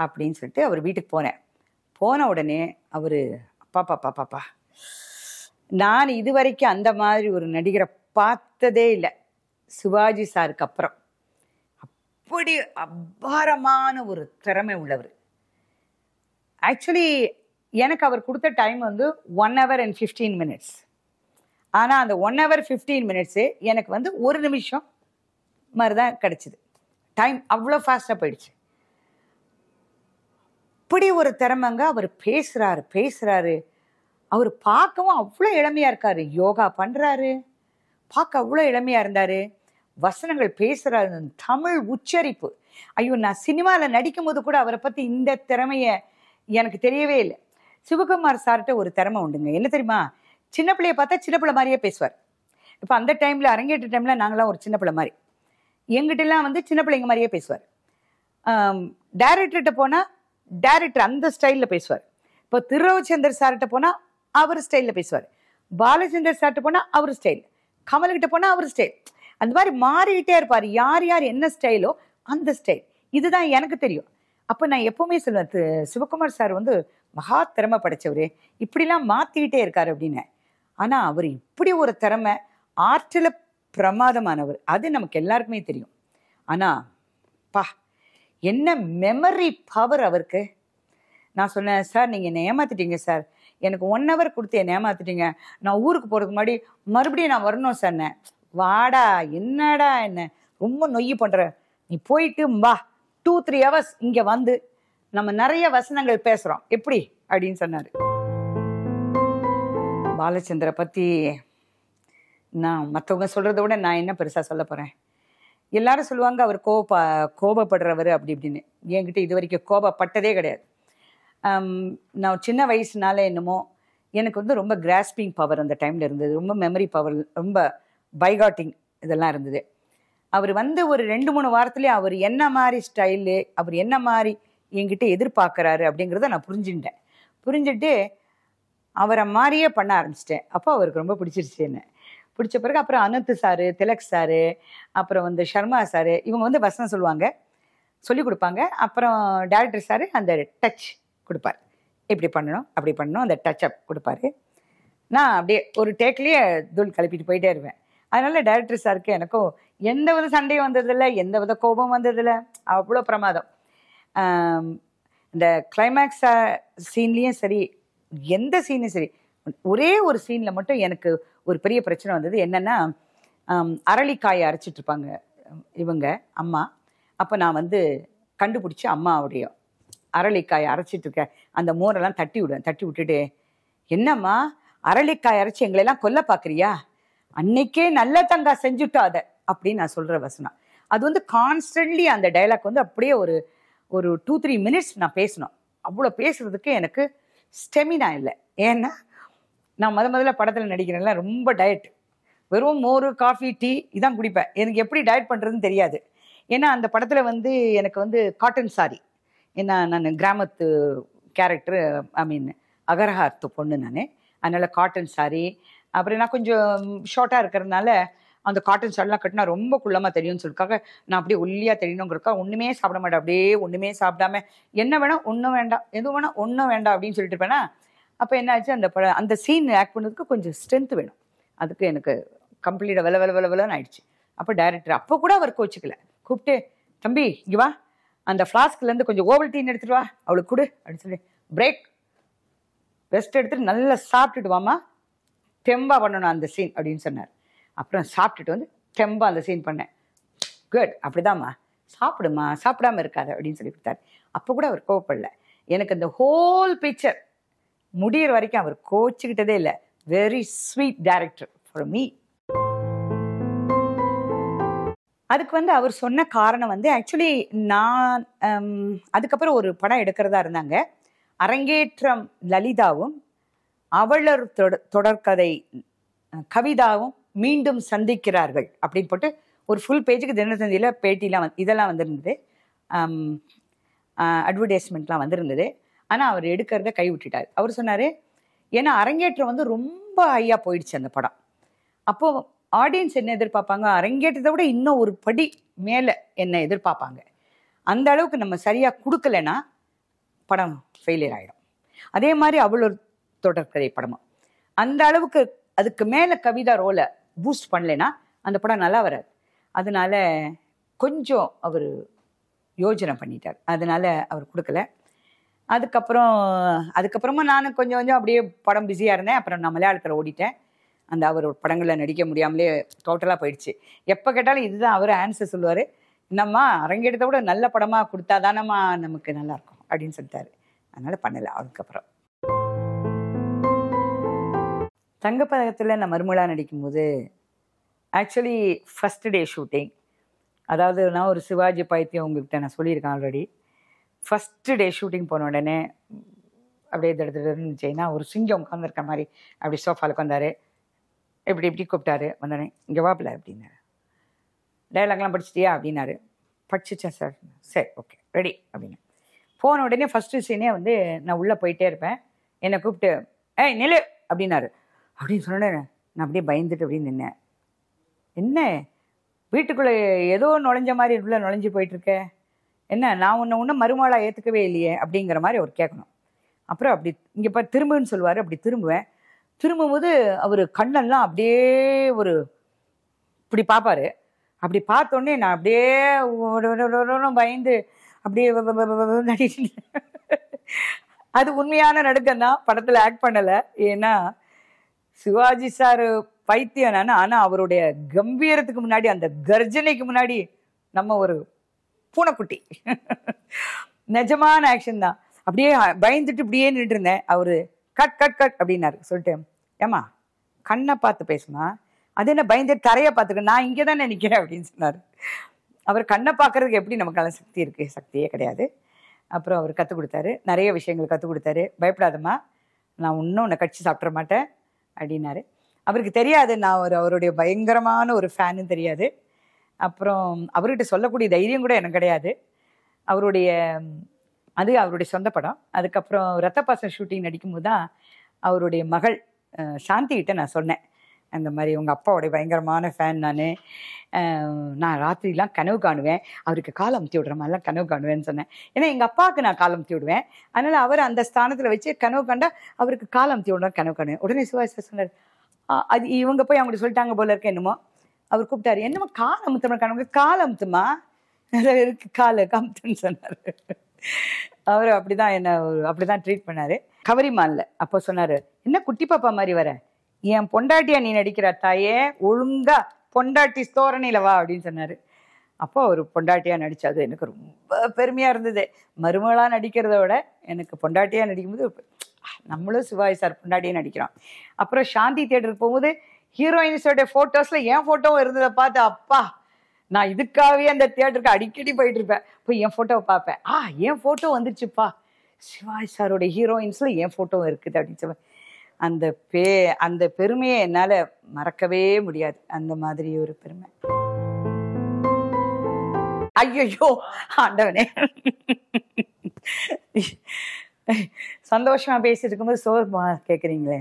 அப்படின்னு சொல்லிட்டு அவர் வீட்டுக்கு போனேன் போன உடனே அவர் அப்பா பாப்பா பாப்பாப்பா நான் இது வரைக்கும் அந்த மாதிரி ஒரு நடிகரை பார்த்ததே இல்லை சிவாஜி சாருக்கு அப்புறம் அப்படி அபாரமான ஒரு திறமை உள்ளவர் ஆக்சுவலி எனக்கு அவர் கொடுத்த டைம் வந்து one hour and fifteen minutes ஆனால் அந்த ஒன் ஹவர் ஃபிஃப்டீன் மினிட்ஸு எனக்கு வந்து ஒரு நிமிஷம் மாதிரி தான் கிடச்சிது டைம் அவ்வளோ ஃபாஸ்ட்டாக போயிடுச்சு அப்படி ஒரு திறமைங்க அவர் பேசுகிறாரு பேசுகிறாரு அவர் பார்க்கவும் அவ்வளோ இளமையாக இருக்கார் யோகா பண்ணுறாரு பார்க்க அவ்வளோ இளமையாக இருந்தார் வசனங்கள் பேசுகிறாரு தமிழ் உச்சரிப்பு ஐயோ நான் சினிமாவில் நடிக்கும் போது கூட அவரை பற்றி இந்த திறமையை எனக்கு தெரியவே இல்லை சிவகுமார் சார்கிட்ட ஒரு திறமை உண்டுங்க என்ன தெரியுமா சின்ன பிள்ளைய பார்த்தா சின்ன பிள்ளை மாதிரியே பேசுவார் இப்போ அந்த டைமில் அரங்கேற்ற டைமில் நாங்களாம் ஒரு சின்ன பிள்ளை மாதிரி எங்கிட்டலாம் வந்து சின்ன பிள்ளைங்க மாதிரியே பேசுவார் டைரக்டர்கிட்ட போனால் டைரக்டர் அந்த ஸ்டைலில் பேசுவார் இப்போ திருரவச்சந்தர் சார்கிட்ட போனால் அவர் ஸ்டைலில் பேசுவார் பாலச்சந்தர் சார்கிட்ட போனால் அவர் ஸ்டைல் கமல்கிட்ட போனால் அவர் ஸ்டைல் அந்த மாதிரி மாறிக்கிட்டே இருப்பார் யார் யார் என்ன ஸ்டைலோ அந்த ஸ்டைல் இதுதான் எனக்கு தெரியும் அப்போ நான் எப்போவுமே சொல்லுவேன் சிவகுமார் சார் வந்து மகா திறமை படைச்சவர் இப்படிலாம் மாற்றிக்கிட்டே இருக்கார் அப்படின்னு ஆனால் அவர் இப்படி ஒரு திறமை ஆற்றல பிரமாதமானவர் அது நமக்கு எல்லாருக்குமே தெரியும் ஆனால் பா என்ன மெமரி பவர் அவருக்கு நான் சொன்னேன் சார் நீங்கள் என்னை ஏமாத்திட்டீங்க சார் எனக்கு ஒன் ஹவர் கொடுத்து என் ஏமாத்திட்டீங்க நான் ஊருக்கு போகிறதுக்கு முன்னாடி மறுபடியும் நான் வரணும் சொன்னேன் வாடா என்னடா என்ன ரொம்ப நொய்யு பண்ணுற நீ போயிட்டு வா டூ த்ரீ ஹவர்ஸ் இங்கே வந்து நம்ம நிறைய வசனங்கள் பேசுகிறோம் எப்படி அப்படின்னு சொன்னார் பாலச்சந்திர பற்றி நான் மற்றவங்க சொல்கிறத விட நான் என்ன பெருசாக சொல்ல போகிறேன் எல்லாரும் சொல்லுவாங்க அவர் கோப கோபப்படுறவர் அப்படி இப்படின்னு என்கிட்ட இது வரைக்கும் கோபப்பட்டதே கிடையாது Um, நான் சின்ன வயசுனால என்னமோ எனக்கு வந்து ரொம்ப கிராஸ்பிங் பவர் அந்த டைமில் இருந்தது ரொம்ப மெமரி பவர் ரொம்ப பைகாட்டிங் இதெல்லாம் இருந்தது அவர் வந்து ஒரு ரெண்டு மூணு வாரத்துலேயே அவர் என்ன மாதிரி ஸ்டைலு அவர் என்ன மாதிரி என்கிட்ட எதிர்பார்க்குறாரு அப்படிங்கிறத நான் புரிஞ்சுட்டேன் புரிஞ்சுட்டு அவரை மாதிரியே பண்ண ஆரம்பிச்சிட்டேன் அப்போ அவருக்கு ரொம்ப பிடிச்சிருச்சு என்ன பிடிச்ச பிறகு அப்புறம் அனந்த் சாரு திலக் சாரு அப்புறம் வந்து ஷர்மா சாரு இவங்க வந்து வசனம் சொல்லுவாங்க சொல்லி கொடுப்பாங்க அப்புறம் டேரக்டர் சாரு அந்த டச் கொடுப்பார் இப்படி பண்ணணும் அப்படி பண்ணணும் அந்த டச் அப் கொடுப்பாரு நான் அப்படியே ஒரு டேக்லேயே தூள் கிளப்பிட்டு போயிட்டே இருவேன் அதனால டைரக்டர் சாருக்கு எனக்கும் எந்த வித சண்டையும் வந்ததில்லை எந்த வித கோபம் வந்ததில்லை அவ்வளோ பிரமாதம் இந்த கிளைமேக்ஸ் சீன்லேயும் சரி எந்த சீனும் சரி ஒரே ஒரு சீனில் மட்டும் எனக்கு ஒரு பெரிய பிரச்சனை வந்தது என்னென்னா அரளிக்காயை அரைச்சிட்ருப்பாங்க இவங்க அம்மா அப்போ நான் வந்து கண்டுபிடிச்சி அம்மாவுடைய அரளிக்காய் அரைச்சிட்டு இருக்க அந்த மோரெல்லாம் தட்டி விடுவேன் தட்டி விட்டுட்டு என்னம்மா அரளிக்காய் அரைச்சி எங்களெல்லாம் கொல்ல பார்க்குறியா அன்னைக்கே நல்ல தங்கா செஞ்சுட்டா அதை அப்படின்னு நான் சொல்கிற வசனம் அது வந்து கான்ஸ்டன்ட்லி அந்த டைலாக் வந்து அப்படியே ஒரு ஒரு டூ த்ரீ மினிட்ஸ் நான் பேசணும் அவ்வளோ பேசுகிறதுக்கு எனக்கு ஸ்டெமினா இல்லை ஏன்னா நான் முத முதல்ல படத்தில் நடிக்கிறேன்ல ரொம்ப டயட் வெறும் மோர் காஃபி டீ இதான் குடிப்பேன் எனக்கு எப்படி டயட் பண்ணுறதுன்னு தெரியாது ஏன்னா அந்த படத்தில் வந்து எனக்கு வந்து காட்டன் சாரி என்ன நான் கிராமத்து ಕ್ಯಾರೆಕ್ಟ್ರ್ ஐ மீன் அகரஹார்த்து பொண்ணு நான் அதனால் காட்டன் சாரீ அப்புறம் நான் கொஞ்சம் ஷார்ட்டாக இருக்கிறதுனால அந்த காட்டன் சாரிலாம் கட்டினா ரொம்ப குள்ளமாக தெரியும்னு சொல்லிருக்காங்க நான் அப்படியே ஒல்லியாக தெரியணுங்கிறக்கா ஒன்றுமே சாப்பிட மாட்டேன் அப்படியே ஒன்றுமே சாப்பிடாம என்ன வேணால் ஒன்றும் வேண்டாம் எதுவும் வேணால் ஒன்றும் வேண்டாம் அப்படின்னு சொல்லிட்டு இருப்பேன்னா அப்போ என்ன ஆச்சு அந்த பட அந்த சீன் ஆக்ட் பண்ணதுக்கு கொஞ்சம் ஸ்ட்ரென்த் வேணும் அதுக்கு எனக்கு கம்ப்ளீட்டாக வில வில வில வில ஆயிடுச்சு அப்போ டேரக்டர் அப்போ கூட அவர் கோச்சிக்கல கூப்பிட்டு தம்பி இங்கே வா அந்த ஃப்ளாஸ்க்லேருந்து கொஞ்சம் ஓவல்டீன் எடுத்துகிட்டு வா அவளுக்கு கொடு அப்படின்னு சொல்லி பிரேக் ரெஸ்ட் எடுத்துகிட்டு நல்லா சாப்பிட்டுட்டு வாமா தெம்பாக பண்ணணும் அந்த சீன் அப்படின்னு சொன்னார் அப்புறம் சாப்பிட்டுட்டு வந்து தெம்பாக அந்த சீன் பண்ணேன் குட் அப்படிதாம்மா சாப்பிடுமா சாப்பிடாம இருக்காது அப்படின்னு சொல்லி கொடுத்தாரு அப்போ கூட அவர் கோவப்படல எனக்கு அந்த ஹோல் பிக்சர் முடிகிற வரைக்கும் அவர் கோச்சிக்கிட்டதே இல்லை very sweet director for me அதுக்கு வந்து அவர் சொன்ன காரணம் வந்து ஆக்சுவலி நான் அதுக்கப்புறம் ஒரு படம் எடுக்கிறதா இருந்தாங்க அரங்கேற்றம் லலிதாவும் அவளர் தொடர்கதை கவிதாவும் மீண்டும் சந்திக்கிறார்கள் அப்படின்னு போட்டு ஒரு ஃபுல் பேஜுக்கு தினத்தந்தியில் பேட்டிலாம் இதெல்லாம் வந்திருந்தது அட்வர்டைஸ்மெண்ட்லாம் வந்திருந்தது ஆனால் அவர் எடுக்கிறத கைவிட்டுட்டார் அவர் சொன்னார் ஏன்னா அரங்கேற்றம் வந்து ரொம்ப ஹையாக போயிடுச்சு அந்த படம் அப்போது ஆடியன்ஸ் என்ன எதிர்பார்ப்பாங்க அரங்கேற்றதை விட இன்னும் ஒரு படி மேலே என்ன எதிர்பார்ப்பாங்க அந்த அளவுக்கு நம்ம சரியாக கொடுக்கலன்னா படம் ஃபெயிலியர் ஆகிடும் அதே மாதிரி அவ்வளோ ஒரு தொடர்கதை படமும் அந்த அளவுக்கு அதுக்கு மேலே கவிதா ரோலை பூஸ்ட் பண்ணலைன்னா அந்த படம் நல்லா வராது அதனால் கொஞ்சம் அவர் யோஜனை பண்ணிட்டார் அதனால் அவர் கொடுக்கல அதுக்கப்புறம் அதுக்கப்புறமா நானும் கொஞ்சம் கொஞ்சம் அப்படியே படம் பிஸியாக இருந்தேன் அப்புறம் நான் மலையாளத்தில் ஓடிட்டேன் அந்த அவர் படங்களில் நடிக்க முடியாமலே டோட்டலாக போயிடுச்சு எப்போ கேட்டாலும் இதுதான் அவர் ஆன்சர் சொல்லுவார் என்னம்மா அரங்கேற்றத்தை விட நல்ல படமாக கொடுத்தா தானம்மா நமக்கு நல்லாயிருக்கும் அப்படின்னு சொல்லிட்டாரு அதனால் பண்ணலை அதுக்கப்புறம் தங்கப்பதகத்தில் நான் மறுமலாக நடிக்கும்போது ஆக்சுவலி ஃபஸ்ட் டே ஷூட்டிங் அதாவது நான் ஒரு சிவாஜி பைத்தியம் உங்கள்கிட்ட நான் சொல்லியிருக்கேன் ஆல்ரெடி ஃபஸ்ட்டு டே ஷூட்டிங் போன உடனே அப்படியே தடுத்துட்டு இருந்துச்சுன்னா ஒரு சிங்கம் உட்காந்துருக்க மாதிரி அப்படி சோஃபாவில் உட்காந்தாரு இப்படி இப்படி கூப்பிட்டாரு வந்தோடனே இங்கே வாப்பில் அப்படின்னாரு டைலாக்லாம் படிச்சிட்டியா அப்படின்னாரு படிச்சிச்சேன் சார் சரி ஓகே ரெடி அப்படின்னு போன உடனே ஃபஸ்ட்டு சீனே வந்து நான் உள்ளே போயிட்டே இருப்பேன் என்னை கூப்பிட்டு ஏய் நிலு அப்படின்னாரு அப்படின்னு சொன்னேன் நான் அப்படியே பயந்துட்டு அப்படின்னு நின்னேன் என்ன வீட்டுக்குள்ளே ஏதோ நுழைஞ்ச மாதிரி உள்ளே நுழைஞ்சு போயிட்டுருக்கேன் என்ன நான் உன்னை ஒன்றும் மறுமாளாக ஏற்றுக்கவே இல்லையே அப்படிங்கிற மாதிரி அவர் கேட்கணும் அப்புறம் அப்படி இங்கே பா திரும்புன்னு சொல்லுவார் அப்படி திரும்புவேன் திரும்பும்போது அவர் கண்ணெல்லாம் அப்படியே ஒரு இப்படி பார்ப்பாரு அப்படி பார்த்தோன்னே நான் அப்படியே பயந்து அப்படியே அது உண்மையான நடுக்கம் தான் படத்தில் ஆக்ட் பண்ணலை ஏன்னா சிவாஜி சார் பைத்தியம் நானே ஆனால் அவருடைய கம்பீரத்துக்கு முன்னாடி அந்த கர்ஜனைக்கு முன்னாடி நம்ம ஒரு பூனைக்குட்டி நிஜமான ஆக்ஷன் தான் அப்படியே பயந்துட்டு இப்படியே நின்றுருந்தேன் அவர் கட் கட் கட் அப்படின்னாரு சொல்லிட்டு ஏமா கண்ணை பார்த்து பேசுனா அது என்ன பயந்து தரையை பார்த்துக்க நான் இங்கே தானே நிற்கிறேன் அப்படின்னு சொன்னார் அவர் கண்ணை பார்க்கறதுக்கு எப்படி நமக்கான சக்தி இருக்குது சக்தியே கிடையாது அப்புறம் அவர் கற்றுக் கொடுத்தாரு நிறைய விஷயங்கள் கற்றுக் கொடுத்தாரு பயப்படாதம்மா நான் இன்னும் உன்னை கட்சி சாப்பிட்ற மாட்டேன் அப்படின்னாரு அவருக்கு தெரியாது நான் ஒரு அவருடைய பயங்கரமான ஒரு ஃபேனு தெரியாது அப்புறம் அவர்கிட்ட சொல்லக்கூடிய தைரியம் கூட எனக்கு கிடையாது அவருடைய அது அவருடைய சொந்த படம் அதுக்கப்புறம் ரத்த ரத்தப்பாசம் ஷூட்டிங் நடிக்கும்போது தான் அவருடைய மகள் சாந்திகிட்ட நான் சொன்னேன் அந்த மாதிரி உங்கள் அப்பாவுடைய பயங்கரமான ஃபேன் நான் நான் ராத்திரிலாம் கனவு காணுவேன் அவருக்கு காலம் அமுத்தி விடுற மாதிரிலாம் கனவு காணுவேன்னு சொன்னேன் ஏன்னா எங்கள் அப்பாவுக்கு நான் காலம் அமுத்தி விடுவேன் அதனால் அவர் அந்த ஸ்தானத்தில் வச்சு கனவு கண்டா அவருக்கு காலம் அமுத்தி விடுற கனவு காணுவேன் உடனே சிவாசி சொன்னார் அது இவங்க போய் அவங்கள்ட்ட சொல்லிட்டாங்க போல இருக்க என்னமோ அவர் கூப்பிட்டாரு என்னமோ காலம் அமுத்தம் கனவு கால் அமுத்துமா காலை அமுத்துன்னு சொன்னார் அவரு அப்படிதான் என்ன அப்படிதான் ட்ரீட் பண்ணாரு கவரிமான்ல அப்ப சொன்னாரு என்ன குட்டி பாப்பா மாதிரி வர என் பொண்டாட்டியா நீ நடிக்கிற தாயே ஒழுங்கா பொண்டாட்டி ஸ்தோரணையில வா அப்படின்னு சொன்னாரு அப்போ ஒரு பொண்டாட்டியா நடிச்சாது எனக்கு ரொம்ப பெருமையா இருந்தது மருமகளா நடிக்கிறத விட எனக்கு பொண்டாட்டியா நடிக்கும்போது நம்மளும் சிவாய் சார் பொண்டாட்டியா நடிக்கிறோம் அப்புறம் சாந்தி தேட்டருக்கு போகும்போது ஹீரோயின்ஸோடைய ஃபோட்டோஸ்ல என் ஃபோட்டோவும் இருந்ததை பார்த்து அப்பா நான் இதுக்காகவே அந்த தியேட்டருக்கு அடிக்கடி போயிட்டு இருப்பேன் போய் என் ஃபோட்டோவை பார்ப்பேன் ஆ என் ஃபோட்டோ வந்துச்சுப்பா சிவாஜி சாரோட ஹீரோயின்ஸில் என் போட்டோ இருக்குது அப்படின்னு சொல்லுவேன் அந்த பே அந்த பெருமையை என்னால் மறக்கவே முடியாது அந்த மாதிரி ஒரு பெருமை ஐயோ ஆண்டவனே சந்தோஷமாக பேசிட்டு இருக்கும்போது கேக்குறீங்களே கேட்குறீங்களே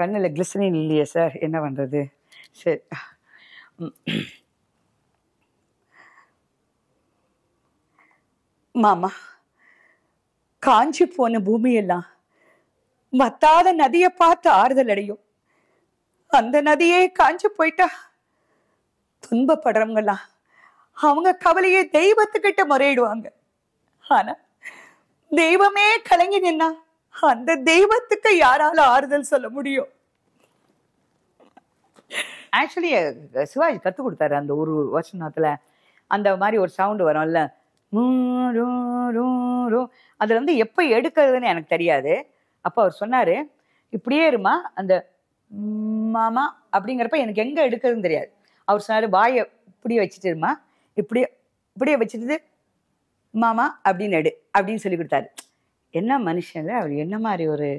கண்ணில் கிளிசனின் இல்லையே சார் என்ன பண்ணுறது சரி மாமா காஞ்சி போன பூமியெல்லாம் மத்தாத நதியை பார்த்து ஆறுதல் அடையும் அந்த நதியே காஞ்சி போயிட்டா துன்பப்படுறவங்களாம் அவங்க கவலையை தெய்வத்துக்கிட்ட முறையிடுவாங்க ஆனா தெய்வமே கலங்கி நின்னா அந்த தெய்வத்துக்கு யாரால ஆறுதல் சொல்ல முடியும் ஆக்சுவலி சிவாஜி கற்றுக் கொடுத்தாரு அந்த ஒரு வசனத்தில் அந்த மாதிரி ஒரு சவுண்டு வரும்ல அதில் வந்து எப்போ எடுக்கிறதுன்னு எனக்கு தெரியாது அப்போ அவர் சொன்னார் இப்படியே இருமா அந்த மாமா அப்படிங்கிறப்ப எனக்கு எங்கே எடுக்கிறதுன்னு தெரியாது அவர் சொன்னார் வாயை இப்படியே வச்சுட்டு இருமா இப்படியே இப்படியே வச்சுட்டு மாமா அப்படின்னு எடு அப்படின்னு சொல்லி கொடுத்தாரு என்ன மனுஷன் அவர் என்ன மாதிரி ஒரு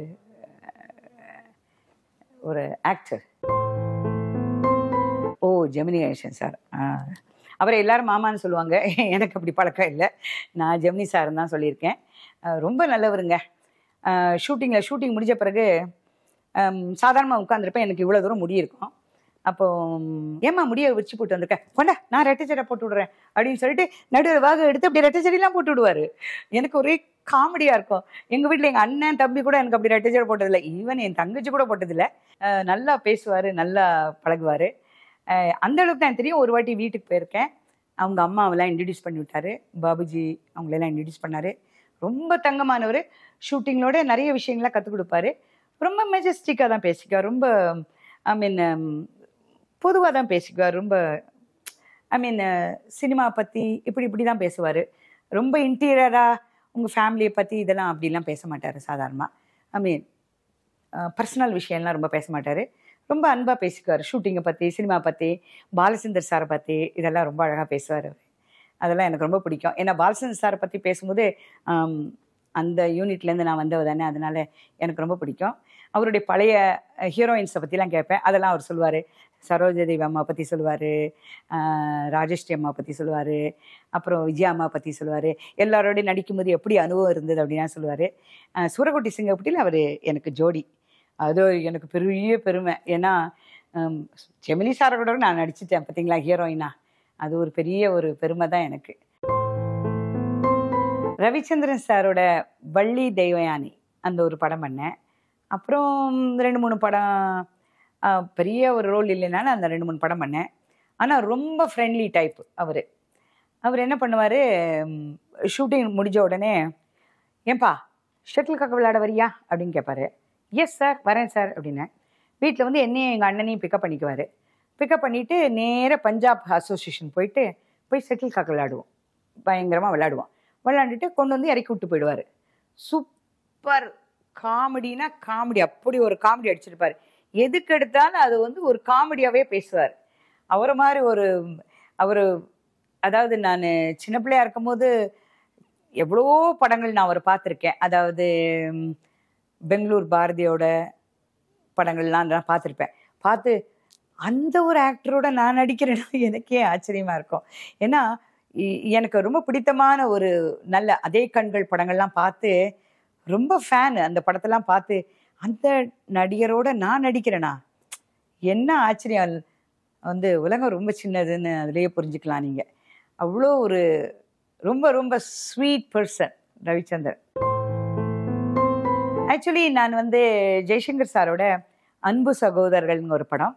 ஒரு actor oh Gemini Ganesan sir அவரை எல்லாரும் மாமான்னு சொல்லுவாங்க எனக்கு அப்படி பழக்கம் இல்லை நான் ஜெமினி சார் தான் சொல்லியிருக்கேன் ரொம்ப நல்லவருங்க ஷூட்டிங்கில் ஷூட்டிங் முடிஞ்ச பிறகு சாதாரணமாக உட்காந்துருப்பேன் எனக்கு இவ்வளோ தூரம் முடியிருக்கும் அப்போ ஏம்மா முடிய வச்சு போட்டு வந்திருக்கேன் கொண்டா நான் ரெட்டை சட்டை போட்டு விடுறேன் அப்படின்னு சொல்லிட்டு நடுவில் வாக எடுத்து அப்படி ரெட்டை சடிலாம் போட்டு விடுவார் எனக்கு ஒரே காமெடியாக இருக்கும் எங்கள் வீட்டில் எங்கள் அண்ணன் தம்பி கூட எனக்கு அப்படி ரெட்டை சடை போட்டதில்லை ஈவன் என் தங்கச்சி கூட போட்டதில்லை நல்லா பேசுவார் நல்லா பழகுவார் அந்த அளவுக்கு தான் தெரியும் ஒரு வாட்டி வீட்டுக்கு போயிருக்கேன் அவங்க அம்மாவெல்லாம் இன்ட்ரடியூஸ் பண்ணி விட்டாரு பாபுஜி அவங்களெல்லாம் இன்ட்ரடியூஸ் பண்ணாரு ரொம்ப தங்கமானவர் ஷூட்டிங்களோட நிறைய விஷயங்கள்லாம் கற்றுக் கொடுப்பாரு ரொம்ப மெஜஸ்டிக்காக தான் பேசிக்குவார் ரொம்ப ஐ மீன் பொதுவாக தான் பேசிக்குவார் ரொம்ப ஐ மீன் சினிமா பற்றி இப்படி இப்படி தான் பேசுவார் ரொம்ப இன்டீரியராக உங்கள் ஃபேமிலியை பற்றி இதெல்லாம் அப்படிலாம் பேச மாட்டார் சாதாரணமாக ஐ மீன் பர்சனல் விஷயம்லாம் ரொம்ப பேச மாட்டார் ரொம்ப அன்பாக பேசிக்குவார் ஷூட்டிங்கை பற்றி சினிமா பற்றி பாலச்சந்தர் சாரை பற்றி இதெல்லாம் ரொம்ப அழகாக பேசுவார் அதெல்லாம் எனக்கு ரொம்ப பிடிக்கும் ஏன்னா பாலச்சந்தர் சாரை பற்றி பேசும்போது அந்த யூனிட்லேருந்து நான் வந்தவ தானே அதனால் எனக்கு ரொம்ப பிடிக்கும் அவருடைய பழைய ஹீரோயின்ஸை பற்றிலாம் கேட்பேன் அதெல்லாம் அவர் சொல்லுவார் சரோஜதேவி அம்மா பற்றி சொல்லுவார் ராஜஸ்ரீ அம்மா பற்றி சொல்லுவார் அப்புறம் விஜயா அம்மா பற்றி சொல்லுவார் எல்லாரோடையும் நடிக்கும்போது எப்படி அனுபவம் இருந்தது அப்படின்னா சொல்லுவார் சூரகுட்டி சிங்கப்பட்டியில் அவர் எனக்கு ஜோடி அது எனக்கு பெரிய பெருமை ஏன்னா ஜெமினி சாரோட நான் நடிச்சிட்டேன் பார்த்தீங்களா ஹீரோயினா அது ஒரு பெரிய ஒரு பெருமை தான் எனக்கு ரவிச்சந்திரன் சாரோட வள்ளி தெய்வயானி அந்த ஒரு படம் பண்ணேன் அப்புறம் ரெண்டு மூணு படம் பெரிய ஒரு ரோல் இல்லைனாலும் அந்த ரெண்டு மூணு படம் பண்ணேன் ஆனால் ரொம்ப ஃப்ரெண்ட்லி டைப் அவர் அவர் என்ன பண்ணுவார் ஷூட்டிங் முடிஞ்ச உடனே ஏன்பா ஷட்டில் காக்க விளையாட வரியா அப்படின்னு கேட்பாரு எஸ் சார் வரேன் சார் அப்படின்னேன் வீட்டில் வந்து என்னையும் எங்கள் அண்ணனையும் பிக்கப் பண்ணிக்குவார் பிக்கப் பண்ணிவிட்டு நேராக பஞ்சாப் அசோசியேஷன் போயிட்டு போய் செட்டில் காக்க விளாடுவோம் பயங்கரமாக விளையாடுவோம் விளையாண்டுட்டு கொண்டு வந்து இறக்கி விட்டு போயிடுவார் சூப்பர் காமெடினா காமெடி அப்படி ஒரு காமெடி அடிச்சிருப்பார் எதுக்கு எடுத்தாலும் அது வந்து ஒரு காமெடியாகவே பேசுவார் அவரை மாதிரி ஒரு அவர் அதாவது நான் சின்ன பிள்ளையாக இருக்கும்போது எவ்வளோ படங்கள் நான் அவர் பார்த்துருக்கேன் அதாவது பெங்களூர் பாரதியோட படங்கள்லாம் நான் பார்த்துருப்பேன் பார்த்து அந்த ஒரு ஆக்டரோட நான் நடிக்கிறேன்னா [laughs] எனக்கே ஆச்சரியமாக இருக்கும் ஏன்னா எனக்கு ரொம்ப பிடித்தமான ஒரு நல்ல அதே கண்கள் படங்கள்லாம் பார்த்து ரொம்ப ஃபேனு அந்த படத்தெல்லாம் பார்த்து அந்த நடிகரோட நான் நடிக்கிறேனா என்ன ஆச்சரியம் வந்து உலகம் ரொம்ப சின்னதுன்னு அதுலேயே புரிஞ்சுக்கலாம் நீங்கள் அவ்வளோ ஒரு ரொம்ப ரொம்ப ஸ்வீட் பர்சன் ரவிச்சந்திரன் ஆக்சுவலி நான் வந்து ஜெய்சங்கர் சாரோட அன்பு சகோதரர்கள்னு ஒரு படம்